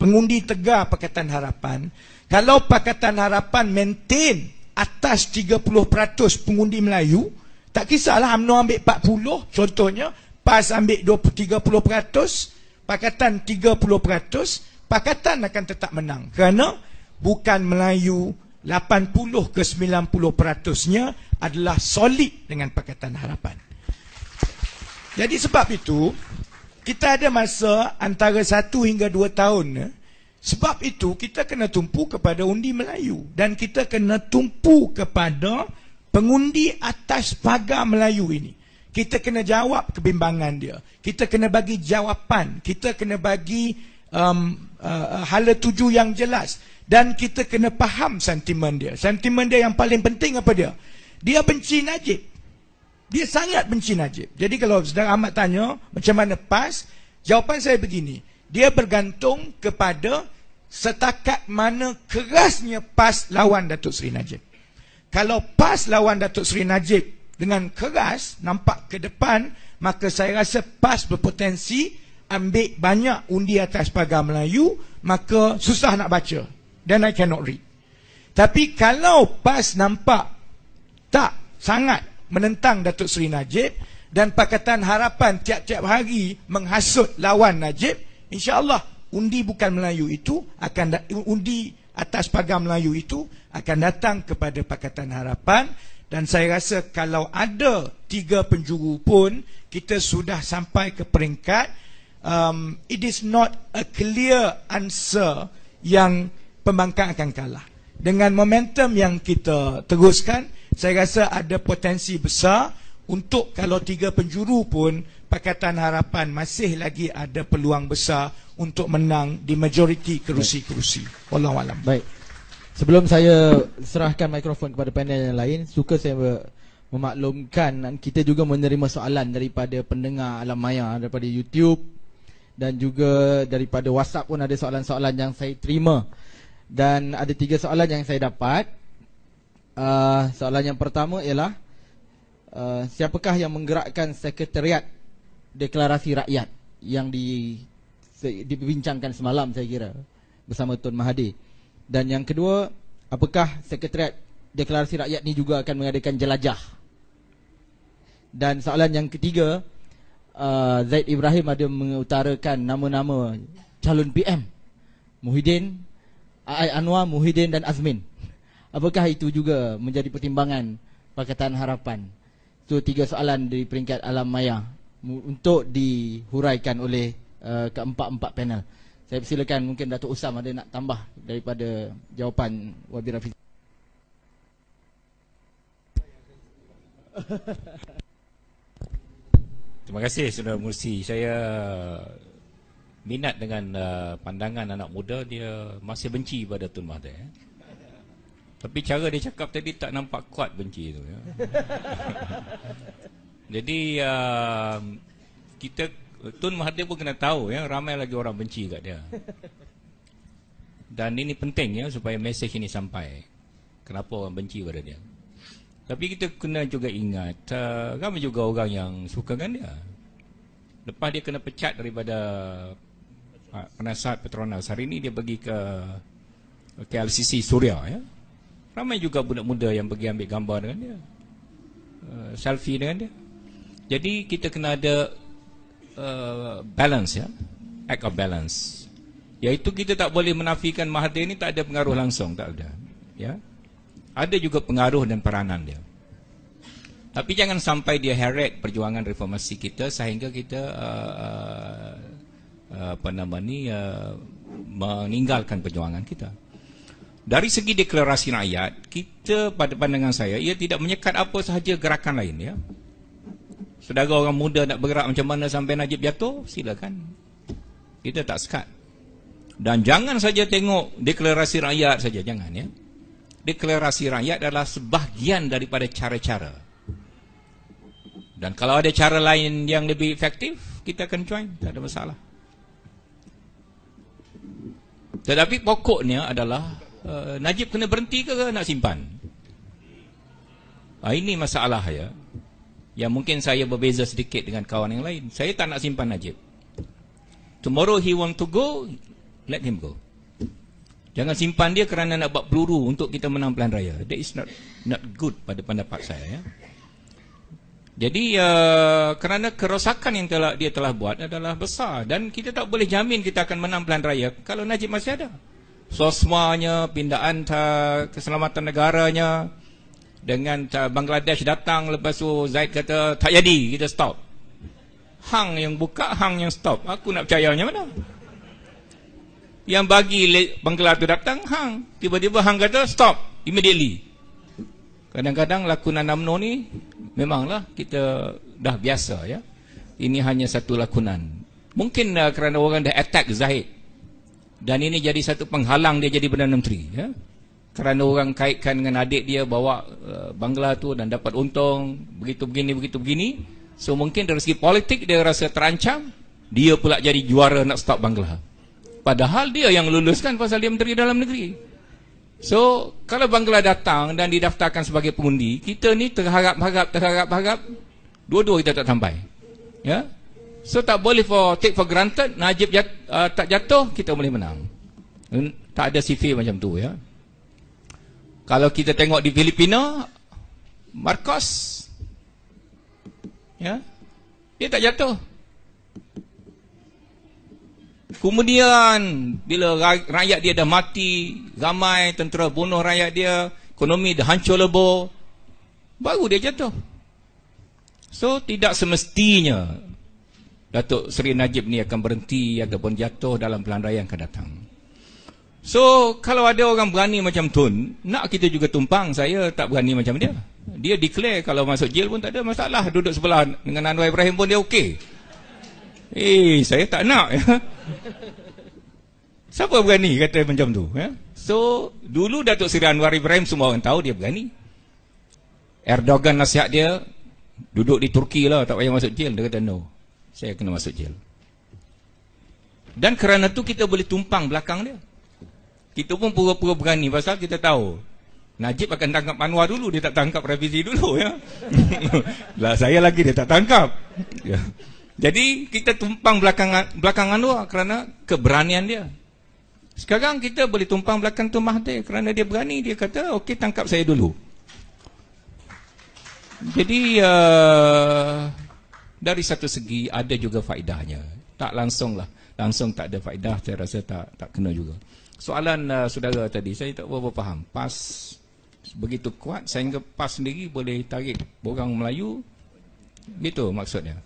pengundi tegar Pakatan Harapan kalau Pakatan Harapan maintain atas 30% pengundi Melayu tak kisahlah UMNO ambil 40 contohnya PAS ambil 20, 30% Pakatan 30% Pakatan akan tetap menang kerana bukan Melayu 80 ke 90% peratusnya adalah solid dengan Pakatan Harapan jadi sebab itu kita ada masa antara satu hingga dua tahun eh? Sebab itu kita kena tumpu kepada undi Melayu Dan kita kena tumpu kepada pengundi atas pagar Melayu ini Kita kena jawab kebimbangan dia Kita kena bagi jawapan Kita kena bagi um, uh, hala tuju yang jelas Dan kita kena faham sentimen dia Sentimen dia yang paling penting apa dia? Dia benci Najib dia sangat benci Najib. Jadi kalau sedang amat tanya, macam mana PAS? Jawapan saya begini. Dia bergantung kepada setakat mana kerasnya PAS lawan Datuk Seri Najib. Kalau PAS lawan Datuk Seri Najib dengan keras, nampak ke depan, maka saya rasa PAS berpotensi ambil banyak undi atas pagar Melayu, maka susah nak baca. Then I cannot read. Tapi kalau PAS nampak tak sangat menentang Datuk Seri Najib dan Pakatan Harapan tiap-tiap hari menghasut lawan Najib, insya-Allah undi bukan Melayu itu akan undi atas pagar Melayu itu akan datang kepada Pakatan Harapan dan saya rasa kalau ada tiga penjuru pun kita sudah sampai ke peringkat um, it is not a clear answer yang pembangkang akan kalah dengan momentum yang kita teruskan saya rasa ada potensi besar untuk kalau tiga penjuru pun Pakatan Harapan masih lagi ada peluang besar untuk menang di majoriti kerusi-kerusi. Wallahualam. Baik. Sebelum saya serahkan mikrofon kepada panel yang lain, suka saya memaklumkan kita juga menerima soalan daripada pendengar alam maya daripada YouTube dan juga daripada WhatsApp pun ada soalan-soalan yang saya terima. Dan ada tiga soalan yang saya dapat uh, soalan yang pertama ialah uh, siapakah yang menggerakkan sekretariat deklarasi rakyat yang di dibincangkan semalam saya kira bersama Tun Mahathir dan yang kedua apakah sekretariat deklarasi rakyat ni juga akan mengadakan jelajah dan soalan yang ketiga uh, Zaid Ibrahim ada mengutarakan nama-nama calon PM Muhyiddin Ai Anwar, Muhyiddin dan Azmin Apakah itu juga menjadi pertimbangan Pakatan Harapan? Itu tiga soalan dari peringkat alam maya untuk dihuraikan oleh uh, keempat-empat panel. Saya persilakan mungkin Datuk Usam ada nak tambah daripada jawapan Wabi Rafiz. Terima kasih Saudara Mursi. Saya minat dengan uh, pandangan anak muda dia masih benci pada Tun Mahathir. Eh? Tapi cara dia cakap tadi tak nampak kuat benci tu ya. Jadi uh, kita Tun Mahathir pun kena tahu ya ramai lagi orang benci kat dia. Dan ini penting ya supaya mesej ini sampai. Kenapa orang benci pada dia? Tapi kita kena juga ingat uh, ramai juga orang yang suka kan dia. Lepas dia kena pecat daripada uh, penasihat Petronas hari ini dia bagi ke KLCC Suria ya. Ramai juga budak muda yang pergi ambil gambar dengan dia eh, Selfie dengan dia Jadi kita kena ada uh, Balance ya Act of balance Iaitu kita tak boleh menafikan Mahathir ini tak ada pengaruh langsung Tak ada ya? Ada juga pengaruh dan peranan dia Tapi jangan sampai dia heret perjuangan reformasi kita Sehingga kita uh, uh, apa nama ni uh, meninggalkan perjuangan kita dari segi deklarasi rakyat kita pada pandangan saya ia tidak menyekat apa sahaja gerakan lain ya saudara orang muda nak bergerak macam mana sampai Najib jatuh silakan kita tak sekat dan jangan saja tengok deklarasi rakyat saja jangan ya deklarasi rakyat adalah sebahagian daripada cara-cara dan kalau ada cara lain yang lebih efektif kita akan join tak ada masalah tetapi pokoknya adalah Eh, Najib kena berhenti ke, nak simpan? Ha, ini masalah ya. Yang mungkin saya berbeza sedikit dengan kawan yang lain. Saya tak nak simpan Najib. Tomorrow he want to go, let him go. Jangan simpan dia kerana nak buat peluru untuk kita menang pelan raya. That is not not good pada pendapat saya ya. Jadi uh, kerana kerosakan yang telah dia telah buat adalah besar dan kita tak boleh jamin kita akan menang pelan raya kalau Najib masih ada sosmanya, pindaan keselamatan negaranya dengan Bangladesh datang lepas tu Zaid kata tak jadi kita stop hang yang buka hang yang stop aku nak percayanya mana yang bagi Bangladesh tu datang hang tiba-tiba hang kata stop immediately kadang-kadang lakunan UMNO ni memanglah kita dah biasa ya ini hanya satu lakunan mungkin uh, kerana orang dah attack Zaid dan ini jadi satu penghalang dia jadi Perdana Menteri ya? kerana orang kaitkan dengan adik dia bawa uh, bangla tu dan dapat untung begitu begini, begitu begini so mungkin dari segi politik dia rasa terancam dia pula jadi juara nak stop bangla padahal dia yang luluskan pasal dia Menteri Dalam Negeri so kalau bangla datang dan didaftarkan sebagai pengundi kita ni terharap-harap, terharap-harap dua-dua kita tak sampai ya So tak boleh for take for granted Najib jat, uh, tak jatuh kita boleh menang. Hmm? Tak ada sifi macam tu ya. Kalau kita tengok di Filipina Marcos ya. Dia tak jatuh. Kemudian bila rakyat dia dah mati, ramai tentera bunuh rakyat dia, ekonomi dah hancur lebur, baru dia jatuh. So tidak semestinya Datuk Seri Najib ni akan berhenti ataupun jatuh dalam pelan raya yang akan datang. So, kalau ada orang berani macam Tun, nak kita juga tumpang, saya tak berani macam dia. Dia declare kalau masuk jail pun tak ada masalah, duduk sebelah dengan Anwar Ibrahim pun dia okey. Eh, saya tak nak. Ya? Siapa berani kata macam tu? Ya? So, dulu Datuk Seri Anwar Ibrahim semua orang tahu dia berani. Erdogan nasihat dia, duduk di Turki lah, tak payah masuk jail. Dia kata no, saya kena masuk jail. Dan kerana tu kita boleh tumpang belakang dia. Kita pun pura-pura berani pasal kita tahu Najib akan tangkap Anwar dulu dia tak tangkap Revisi dulu ya. lah saya lagi dia tak tangkap. Ya. Jadi kita tumpang belakang belakang Anwar kerana keberanian dia. Sekarang kita boleh tumpang belakang tu Mahathir kerana dia berani dia kata okey tangkap saya dulu. Jadi uh, dari satu segi ada juga faedahnya tak langsung lah langsung tak ada faedah saya rasa tak tak kena juga soalan uh, saudara tadi saya tak berapa faham pas begitu kuat sehingga pas sendiri boleh tarik orang Melayu gitu maksudnya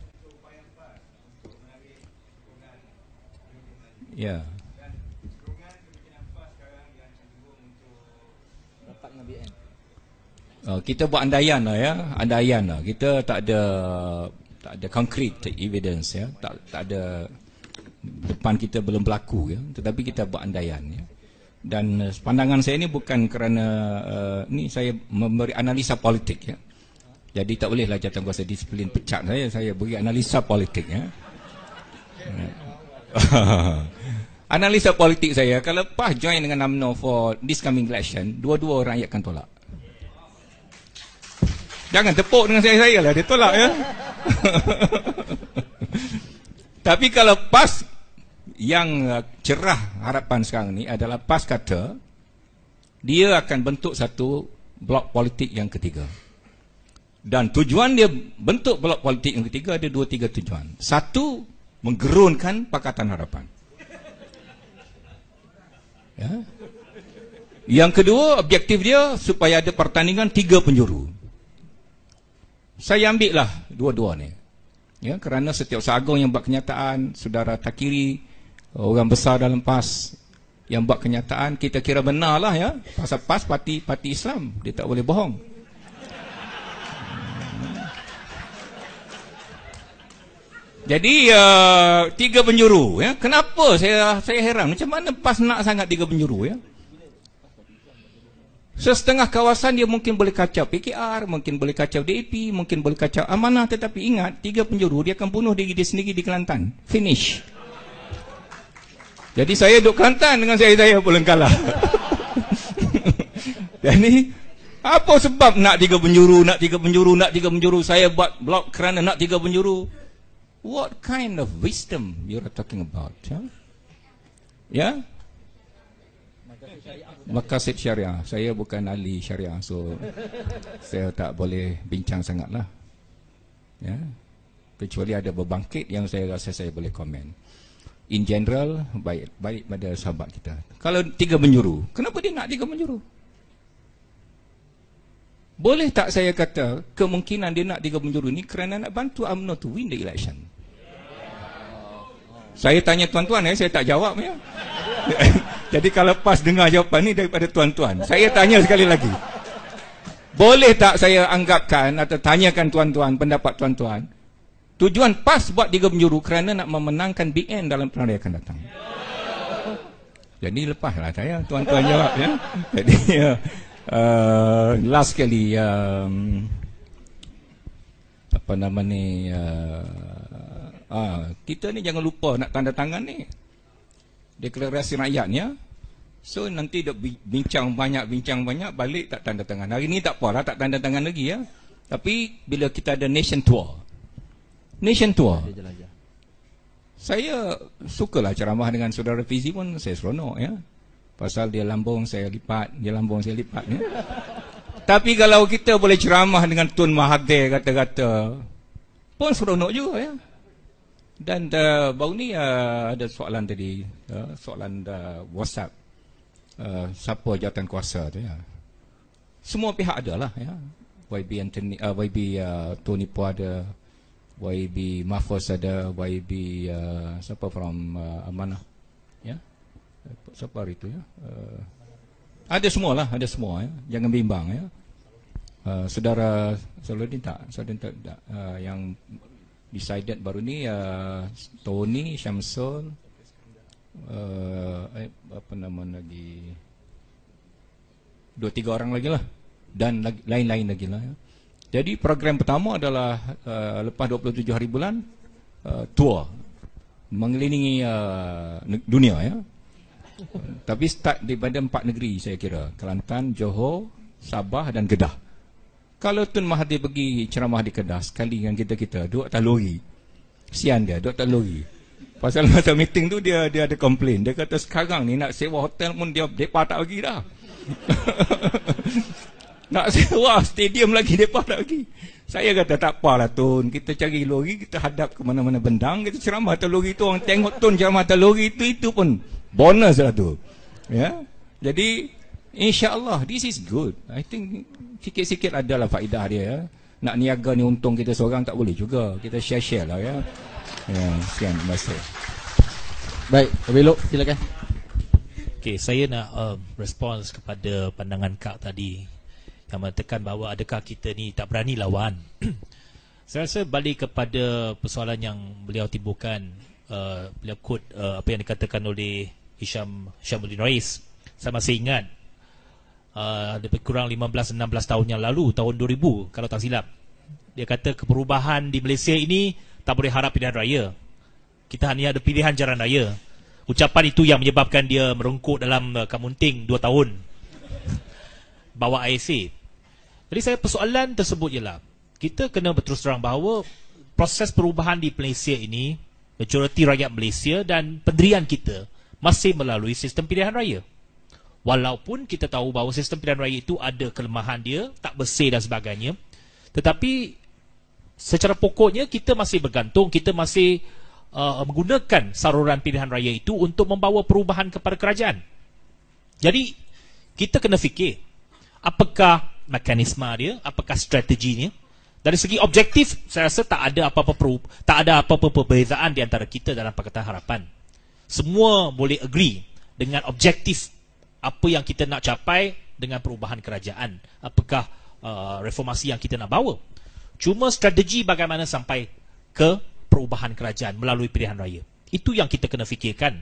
ya oh, kita buat andaian lah ya andaian lah kita tak ada tak ada concrete evidence ya tak tak ada depan kita belum berlaku ya tetapi kita buat andaian ya dan uh, eh, pandangan saya ini bukan kerana uh, ni saya memberi analisa politik ya jadi tak bolehlah jatuh kuasa disiplin pecat saya saya beri analisa politik ya analisa politik saya kalau PAH join dengan UMNO for this coming election dua-dua orang akan tolak Jangan tepuk dengan saya-saya lah. Dia tolak ya. Tapi kalau pas yang uh, cerah harapan sekarang ni adalah pas kata dia akan bentuk satu blok politik yang ketiga. Dan tujuan dia bentuk blok politik yang ketiga ada dua tiga tujuan. Satu menggerunkan Pakatan Harapan. Ya. Yang kedua objektif dia supaya ada pertandingan tiga penjuru saya ambil lah dua-dua ni ya kerana setiap seagung yang buat kenyataan saudara takiri orang besar dalam PAS yang buat kenyataan kita kira benar lah ya pasal PAS parti, parti Islam dia tak boleh bohong Jadi uh, tiga penjuru ya. Kenapa saya saya heran macam mana PAS nak sangat tiga penjuru ya? Sesetengah kawasan dia mungkin boleh kacau PKR, mungkin boleh kacau DAP, mungkin boleh kacau amanah. Tetapi ingat, tiga penjuru dia akan bunuh diri dia sendiri di Kelantan. Finish. Jadi saya duduk Kelantan dengan saya saya pun kalah. Jadi, apa sebab nak tiga penjuru, nak tiga penjuru, nak tiga penjuru. Saya buat blog kerana nak tiga penjuru. What kind of wisdom you are talking about? Ya? Huh? Yeah? makasih syariah. Saya bukan ahli syariah, so saya tak boleh bincang sangatlah. Ya. Kecuali ada berbangkit yang saya rasa saya boleh komen. In general, baik baik pada sahabat kita. Kalau tiga menyuru, kenapa dia nak tiga menyuru? Boleh tak saya kata kemungkinan dia nak tiga menyuruh ni kerana nak bantu UMNO to win the election? Saya tanya tuan-tuan ya, saya tak jawab ya. Jadi kalau pas dengar jawapan ni daripada tuan-tuan, saya tanya sekali lagi. Boleh tak saya anggapkan atau tanyakan tuan-tuan pendapat tuan-tuan? Tujuan pas buat tiga penjuru kerana nak memenangkan BN dalam perang akan datang. Jadi ya, lepaslah saya tuan-tuan jawab ya. Jadi ya, uh, last sekali um, apa nama ni uh, uh, kita ni jangan lupa nak tanda tangan ni deklarasi rakyat So nanti dah bincang banyak bincang banyak balik tak tanda tangan. Hari ni tak apalah tak tanda tangan lagi ya. Tapi bila kita ada nation tour. Nation tour. Saya sukalah ceramah dengan saudara Fizi pun saya seronok ya. Pasal dia lambung saya lipat, dia lambung saya lipat ya. Tapi kalau kita boleh ceramah dengan Tun Mahathir kata-kata pun seronok juga ya. Dan uh, baru ni uh, ada soalan tadi, uh, soalan uh, WhatsApp. Eh, siapa jawatan kuasa tu ya. Semua pihak ada lah ya. YB Anthony, uh, eh, YB uh, eh, Tony Po ada, YB Mafos ada, YB uh, siapa from uh, mana? Ya. Siapa hari itu ya? Uh, ada semualah, ada semua ya. Jangan bimbang ya. Uh, saudara Saluddin tak? Saluddin tak? Uh, yang decided baru ni uh, Tony, Syamsul, uh, apa nama lagi dua tiga orang lagi lah dan lain-lain lagi lah. Ya. Jadi program pertama adalah uh, lepas 27 hari bulan uh, tour mengelilingi uh, dunia ya. Tapi start daripada empat negeri saya kira Kelantan, Johor, Sabah dan Kedah Kalau Tun Mahathir pergi ceramah di Kedah Sekali dengan kita-kita Duk tak lori Sian dia, duk tak lori Pasal masa meeting tu dia dia ada komplain. Dia kata sekarang ni nak sewa hotel pun dia depa tak bagi dah. nak sewa stadium lagi depa tak bagi. Saya kata tak apalah Tun, kita cari lori, kita hadap ke mana-mana bendang, kita ceramah atas lori tu orang tengok Tun ceramah atas lori itu itu pun bonus lah tu. Ya. Jadi insya-Allah this is good. I think sikit-sikit adalah faedah dia ya. Nak niaga ni untung kita seorang tak boleh juga. Kita share-share lah ya. Ya, sekian. Terima Baik, Abelo, silakan. Okay, saya nak um, respons kepada pandangan Kak tadi yang mengatakan bahawa adakah kita ni tak berani lawan. saya rasa balik kepada persoalan yang beliau timbulkan, uh, beliau quote uh, apa yang dikatakan oleh Hisham Syamuddin Rais. Saya masih ingat uh, lebih kurang 15-16 tahun yang lalu, tahun 2000 kalau tak silap. Dia kata keperubahan di Malaysia ini tak boleh harap pilihan raya kita hanya ada pilihan jalan raya. Ucapan itu yang menyebabkan dia merungkuk dalam uh, kamunting 2 tahun. Bawa IC. Jadi saya persoalan tersebut ialah kita kena berterus terang bahawa proses perubahan di Malaysia ini majoriti rakyat Malaysia dan pendirian kita masih melalui sistem pilihan raya. Walaupun kita tahu bahawa sistem pilihan raya itu ada kelemahan dia, tak bersih dan sebagainya, tetapi secara pokoknya kita masih bergantung, kita masih uh, menggunakan saruran pilihan raya itu untuk membawa perubahan kepada kerajaan. Jadi kita kena fikir apakah mekanisme dia, apakah strateginya. Dari segi objektif saya rasa tak ada apa-apa perub- tak ada apa-apa perbezaan di antara kita dalam Pakatan Harapan. Semua boleh agree dengan objektif apa yang kita nak capai dengan perubahan kerajaan, apakah uh, reformasi yang kita nak bawa. Cuma strategi bagaimana sampai ke perubahan kerajaan melalui pilihan raya. Itu yang kita kena fikirkan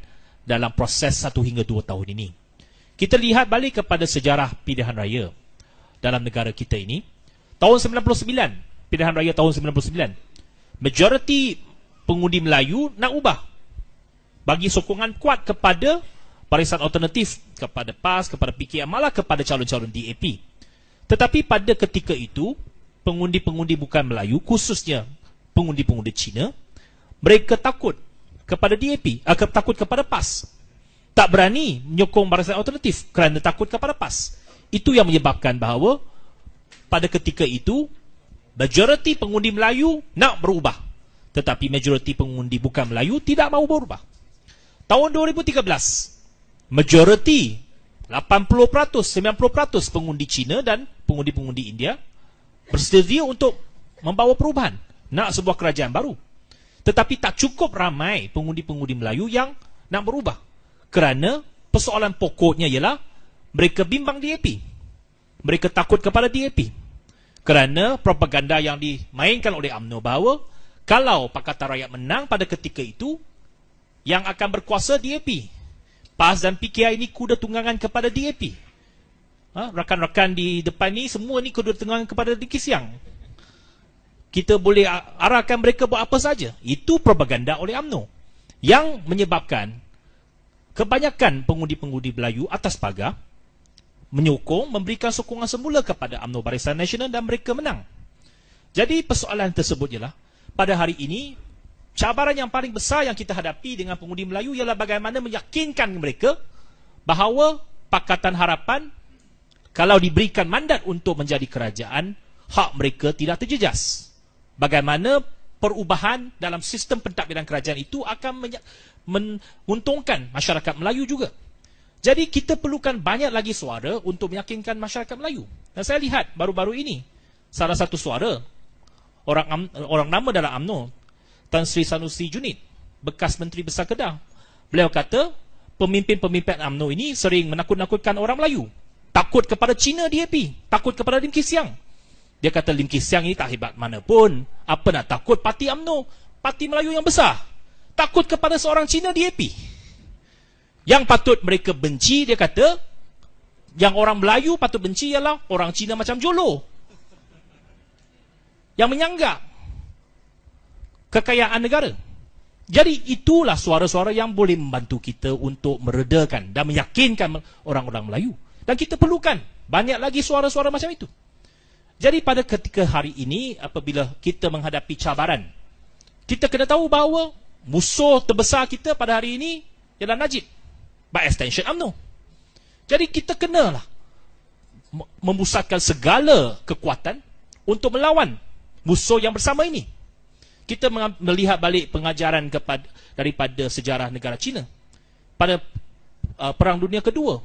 dalam proses satu hingga dua tahun ini. Kita lihat balik kepada sejarah pilihan raya dalam negara kita ini. Tahun 99, pilihan raya tahun 99, majoriti pengundi Melayu nak ubah bagi sokongan kuat kepada barisan alternatif, kepada PAS, kepada PKM, malah kepada calon-calon DAP. Tetapi pada ketika itu, pengundi-pengundi bukan Melayu, khususnya pengundi-pengundi Cina, mereka takut kepada DAP, akan ah, takut kepada PAS. Tak berani menyokong barisan alternatif kerana takut kepada PAS. Itu yang menyebabkan bahawa pada ketika itu, majoriti pengundi Melayu nak berubah. Tetapi majoriti pengundi bukan Melayu tidak mahu berubah. Tahun 2013, majoriti 80%, 90% pengundi Cina dan pengundi-pengundi India bersedia untuk membawa perubahan. Nak sebuah kerajaan baru. Tetapi tak cukup ramai pengundi-pengundi Melayu yang nak berubah. Kerana persoalan pokoknya ialah mereka bimbang DAP. Mereka takut kepada DAP. Kerana propaganda yang dimainkan oleh UMNO bahawa kalau Pakatan Rakyat menang pada ketika itu, yang akan berkuasa DAP. PAS dan PKI ini kuda tunggangan kepada DAP. Ha, rakan-rakan ha? di depan ni semua ni kuda tunggangan kepada Diki Siang kita boleh arahkan mereka buat apa saja. Itu propaganda oleh AMNO yang menyebabkan kebanyakan pengundi-pengundi Melayu atas pagar menyokong, memberikan sokongan semula kepada AMNO Barisan Nasional dan mereka menang. Jadi persoalan tersebut ialah pada hari ini cabaran yang paling besar yang kita hadapi dengan pengundi Melayu ialah bagaimana meyakinkan mereka bahawa Pakatan Harapan kalau diberikan mandat untuk menjadi kerajaan, hak mereka tidak terjejas bagaimana perubahan dalam sistem pentadbiran kerajaan itu akan menguntungkan masyarakat Melayu juga. Jadi kita perlukan banyak lagi suara untuk meyakinkan masyarakat Melayu. Dan saya lihat baru-baru ini salah satu suara orang orang nama dalam AMNO Tan Sri Sanusi Junid, bekas Menteri Besar Kedah. Beliau kata pemimpin-pemimpin AMNO ini sering menakut-nakutkan orang Melayu. Takut kepada China DAP, takut kepada Lim Kisiang. Dia kata Lim Kisiang ini tak hebat mana pun. Apa nak takut parti UMNO? Parti Melayu yang besar. Takut kepada seorang Cina di DAP. Yang patut mereka benci, dia kata, yang orang Melayu patut benci ialah orang Cina macam Jolo. Yang menyanggap kekayaan negara. Jadi itulah suara-suara yang boleh membantu kita untuk meredakan dan meyakinkan orang-orang Melayu. Dan kita perlukan banyak lagi suara-suara macam itu. Jadi pada ketika hari ini apabila kita menghadapi cabaran, kita kena tahu bahawa musuh terbesar kita pada hari ini ialah Najib. By extension UMNO. Jadi kita kenalah memusatkan segala kekuatan untuk melawan musuh yang bersama ini. Kita melihat balik pengajaran kepada daripada sejarah negara China. Pada uh, Perang Dunia Kedua,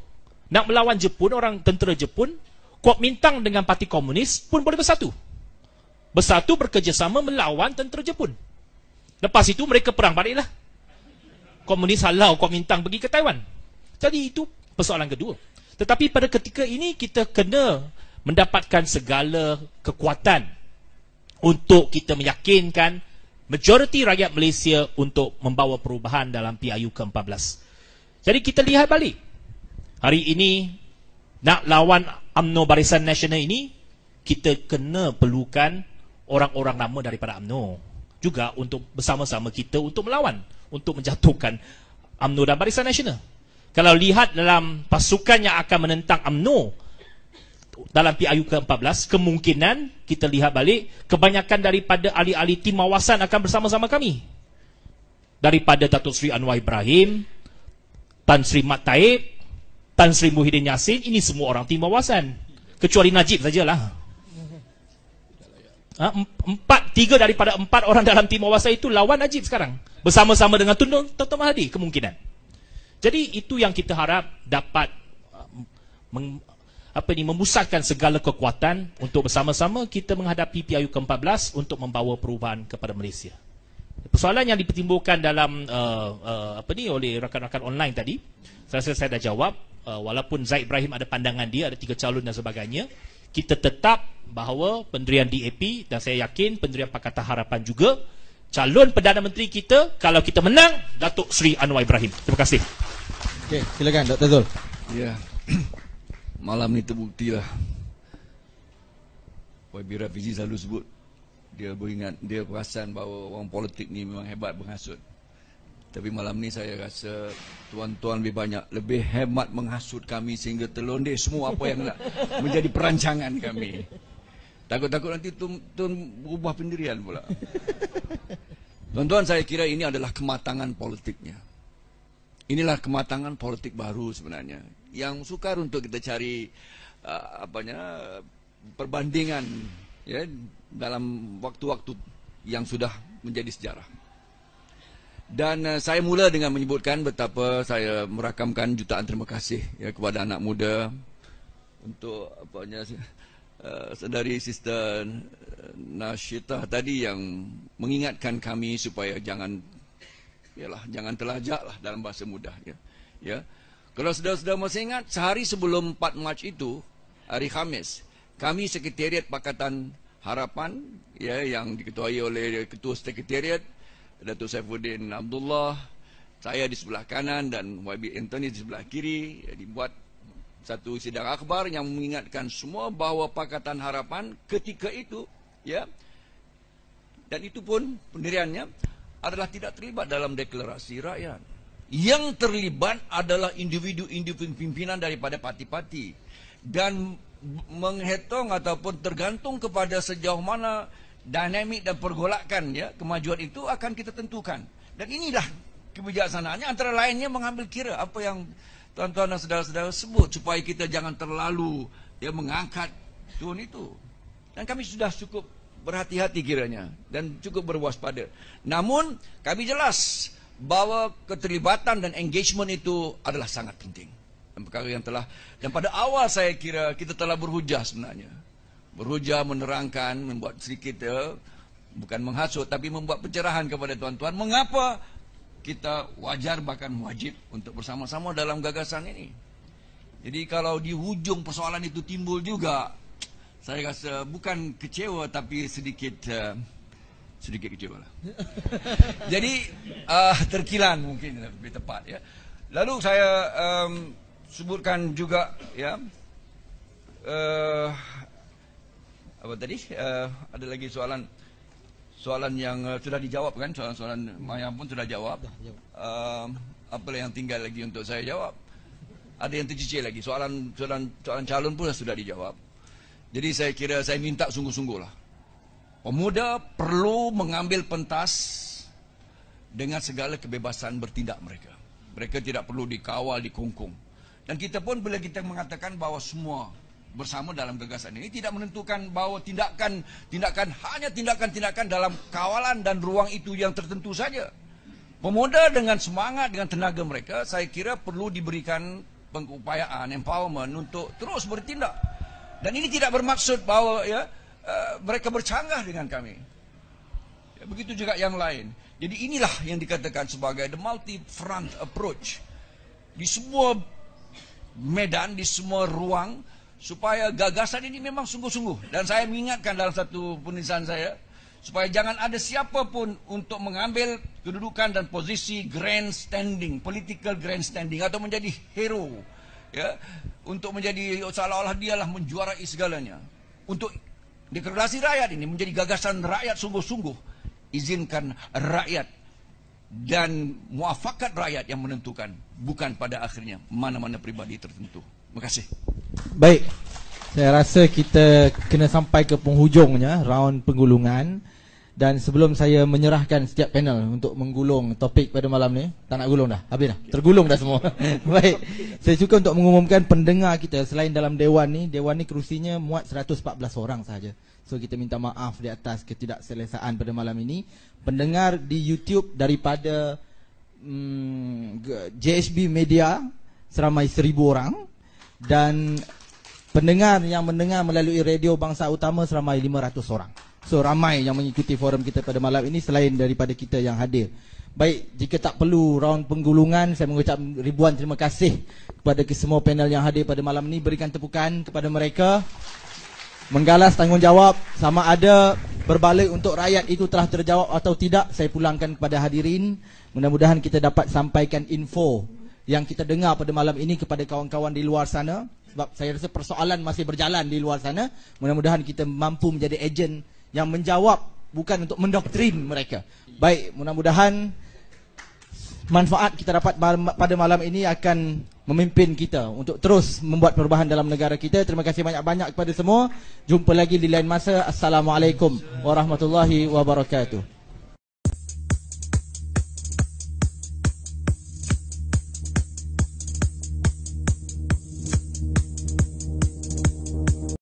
nak melawan Jepun, orang tentera Jepun Kuomintang dengan parti komunis pun boleh bersatu. Bersatu berkerjasama melawan tentera Jepun. Lepas itu mereka perang baliklah. Komunis halau Kuomintang pergi ke Taiwan. Jadi itu persoalan kedua. Tetapi pada ketika ini kita kena mendapatkan segala kekuatan untuk kita meyakinkan majoriti rakyat Malaysia untuk membawa perubahan dalam PIU ke-14. Jadi kita lihat balik. Hari ini nak lawan UMNO Barisan Nasional ini kita kena perlukan orang-orang lama daripada UMNO juga untuk bersama-sama kita untuk melawan untuk menjatuhkan UMNO dan Barisan Nasional kalau lihat dalam pasukan yang akan menentang UMNO dalam PIU ke-14 kemungkinan kita lihat balik kebanyakan daripada ahli-ahli tim awasan akan bersama-sama kami daripada Datuk Sri Anwar Ibrahim Tan Sri Mat Taib Tan Sri Muhyiddin Yassin ini semua orang timur wasan kecuali Najib sajalah ha, empat tiga daripada empat orang dalam timur wasan itu lawan Najib sekarang bersama-sama dengan Tun Dr. Mahathir kemungkinan jadi itu yang kita harap dapat um, apa ni memusatkan segala kekuatan untuk bersama-sama kita menghadapi PIU ke-14 untuk membawa perubahan kepada Malaysia. Persoalan yang ditimbulkan dalam uh, uh, apa ni oleh rakan-rakan online tadi, saya rasa saya dah jawab uh, walaupun Zaid Ibrahim ada pandangan dia ada tiga calon dan sebagainya kita tetap bahawa pendirian DAP dan saya yakin pendirian Pakatan Harapan juga calon Perdana Menteri kita kalau kita menang Datuk Seri Anwar Ibrahim terima kasih okay, silakan Dr. Zul yeah. malam ini terbukti lah YB Rafizi selalu sebut dia beringat dia perasan bahawa orang politik ni memang hebat berhasut tapi malam ni saya rasa tuan-tuan lebih banyak lebih hemat menghasut kami sehingga terlondeh semua apa yang nak menjadi perancangan kami. Takut-takut nanti tuan, tuan berubah pendirian pula. Tuan-tuan saya kira ini adalah kematangan politiknya. Inilah kematangan politik baru sebenarnya yang sukar untuk kita cari uh, apanya perbandingan ya dalam waktu-waktu yang sudah menjadi sejarah. Dan uh, saya mula dengan menyebutkan betapa saya merakamkan jutaan terima kasih ya, kepada anak muda untuk apa nya uh, eh, dari sister eh, Nashita tadi yang mengingatkan kami supaya jangan yalah jangan telajaklah dalam bahasa mudah ya. Ya. Kalau saudara-saudara masih ingat sehari sebelum 4 Mac itu hari Khamis kami sekretariat Pakatan Harapan ya yang diketuai oleh Ketua Sekretariat Datuk Saifuddin Abdullah saya di sebelah kanan dan YB Anthony di sebelah kiri dibuat satu sidang akhbar yang mengingatkan semua bahawa Pakatan Harapan ketika itu ya dan itu pun pendiriannya adalah tidak terlibat dalam deklarasi rakyat. Yang terlibat adalah individu-individu pimpinan daripada parti-parti dan menghitung ataupun tergantung kepada sejauh mana dinamik dan pergolakan ya kemajuan itu akan kita tentukan. Dan inilah kebijaksanaannya antara lainnya mengambil kira apa yang tuan-tuan dan saudara-saudara sebut supaya kita jangan terlalu ya mengangkat tuan itu. Dan kami sudah cukup berhati-hati kiranya dan cukup berwaspada. Namun kami jelas bahawa keterlibatan dan engagement itu adalah sangat penting. Dan perkara yang telah dan pada awal saya kira kita telah berhujah sebenarnya. Ruja menerangkan membuat sedikit ya, bukan menghasut tapi membuat pencerahan kepada tuan-tuan mengapa kita wajar bahkan wajib untuk bersama-sama dalam gagasan ini. Jadi kalau di hujung persoalan itu timbul juga saya rasa bukan kecewa tapi sedikit uh, sedikit kecewa lah. Jadi uh, terkilan mungkin lebih tepat ya. Lalu saya um, sebutkan juga ya uh, apa tadi uh, ada lagi soalan soalan yang uh, sudah dijawab kan soalan-soalan Mayang pun sudah jawab uh, apa yang tinggal lagi untuk saya jawab ada yang tercicir lagi soalan soalan soalan calon pun sudah dijawab jadi saya kira saya minta sungguh-sungguh lah pemuda perlu mengambil pentas dengan segala kebebasan bertindak mereka mereka tidak perlu dikawal dikungkung dan kita pun bila kita mengatakan bahawa semua bersama dalam gagasan ini tidak menentukan bahawa tindakan tindakan hanya tindakan-tindakan dalam kawalan dan ruang itu yang tertentu saja. Pemuda dengan semangat dengan tenaga mereka saya kira perlu diberikan pengupayaan empowerment untuk terus bertindak. Dan ini tidak bermaksud bahawa ya eh, mereka bercanggah dengan kami. Ya, begitu juga yang lain. Jadi inilah yang dikatakan sebagai the multi front approach di semua medan di semua ruang supaya gagasan ini memang sungguh-sungguh dan saya mengingatkan dalam satu penulisan saya supaya jangan ada siapapun untuk mengambil kedudukan dan posisi grandstanding, political grandstanding atau menjadi hero ya untuk menjadi seolah-olah dialah menjuarai segalanya untuk deklarasi rakyat ini menjadi gagasan rakyat sungguh-sungguh izinkan rakyat dan muafakat rakyat yang menentukan bukan pada akhirnya mana-mana pribadi tertentu Terima kasih. Baik. Saya rasa kita kena sampai ke penghujungnya round penggulungan dan sebelum saya menyerahkan setiap panel untuk menggulung topik pada malam ni, tak nak gulung dah. Habis dah. Tergulung dah semua. Baik. Saya suka untuk mengumumkan pendengar kita selain dalam dewan ni, dewan ni kerusinya muat 114 orang sahaja. So kita minta maaf di atas ketidakselesaan pada malam ini. Pendengar di YouTube daripada mm, JSB JHB Media seramai seribu orang dan pendengar yang mendengar melalui radio Bangsa Utama seramai 500 orang. So ramai yang mengikuti forum kita pada malam ini selain daripada kita yang hadir. Baik, jika tak perlu round penggulungan, saya mengucap ribuan terima kasih kepada semua panel yang hadir pada malam ini. Berikan tepukan kepada mereka. Menggalas tanggungjawab sama ada berbalik untuk rakyat itu telah terjawab atau tidak, saya pulangkan kepada hadirin. Mudah-mudahan kita dapat sampaikan info yang kita dengar pada malam ini kepada kawan-kawan di luar sana sebab saya rasa persoalan masih berjalan di luar sana mudah-mudahan kita mampu menjadi ejen yang menjawab bukan untuk mendoktrin mereka baik mudah-mudahan manfaat kita dapat pada malam ini akan memimpin kita untuk terus membuat perubahan dalam negara kita terima kasih banyak-banyak kepada semua jumpa lagi di lain masa assalamualaikum warahmatullahi wabarakatuh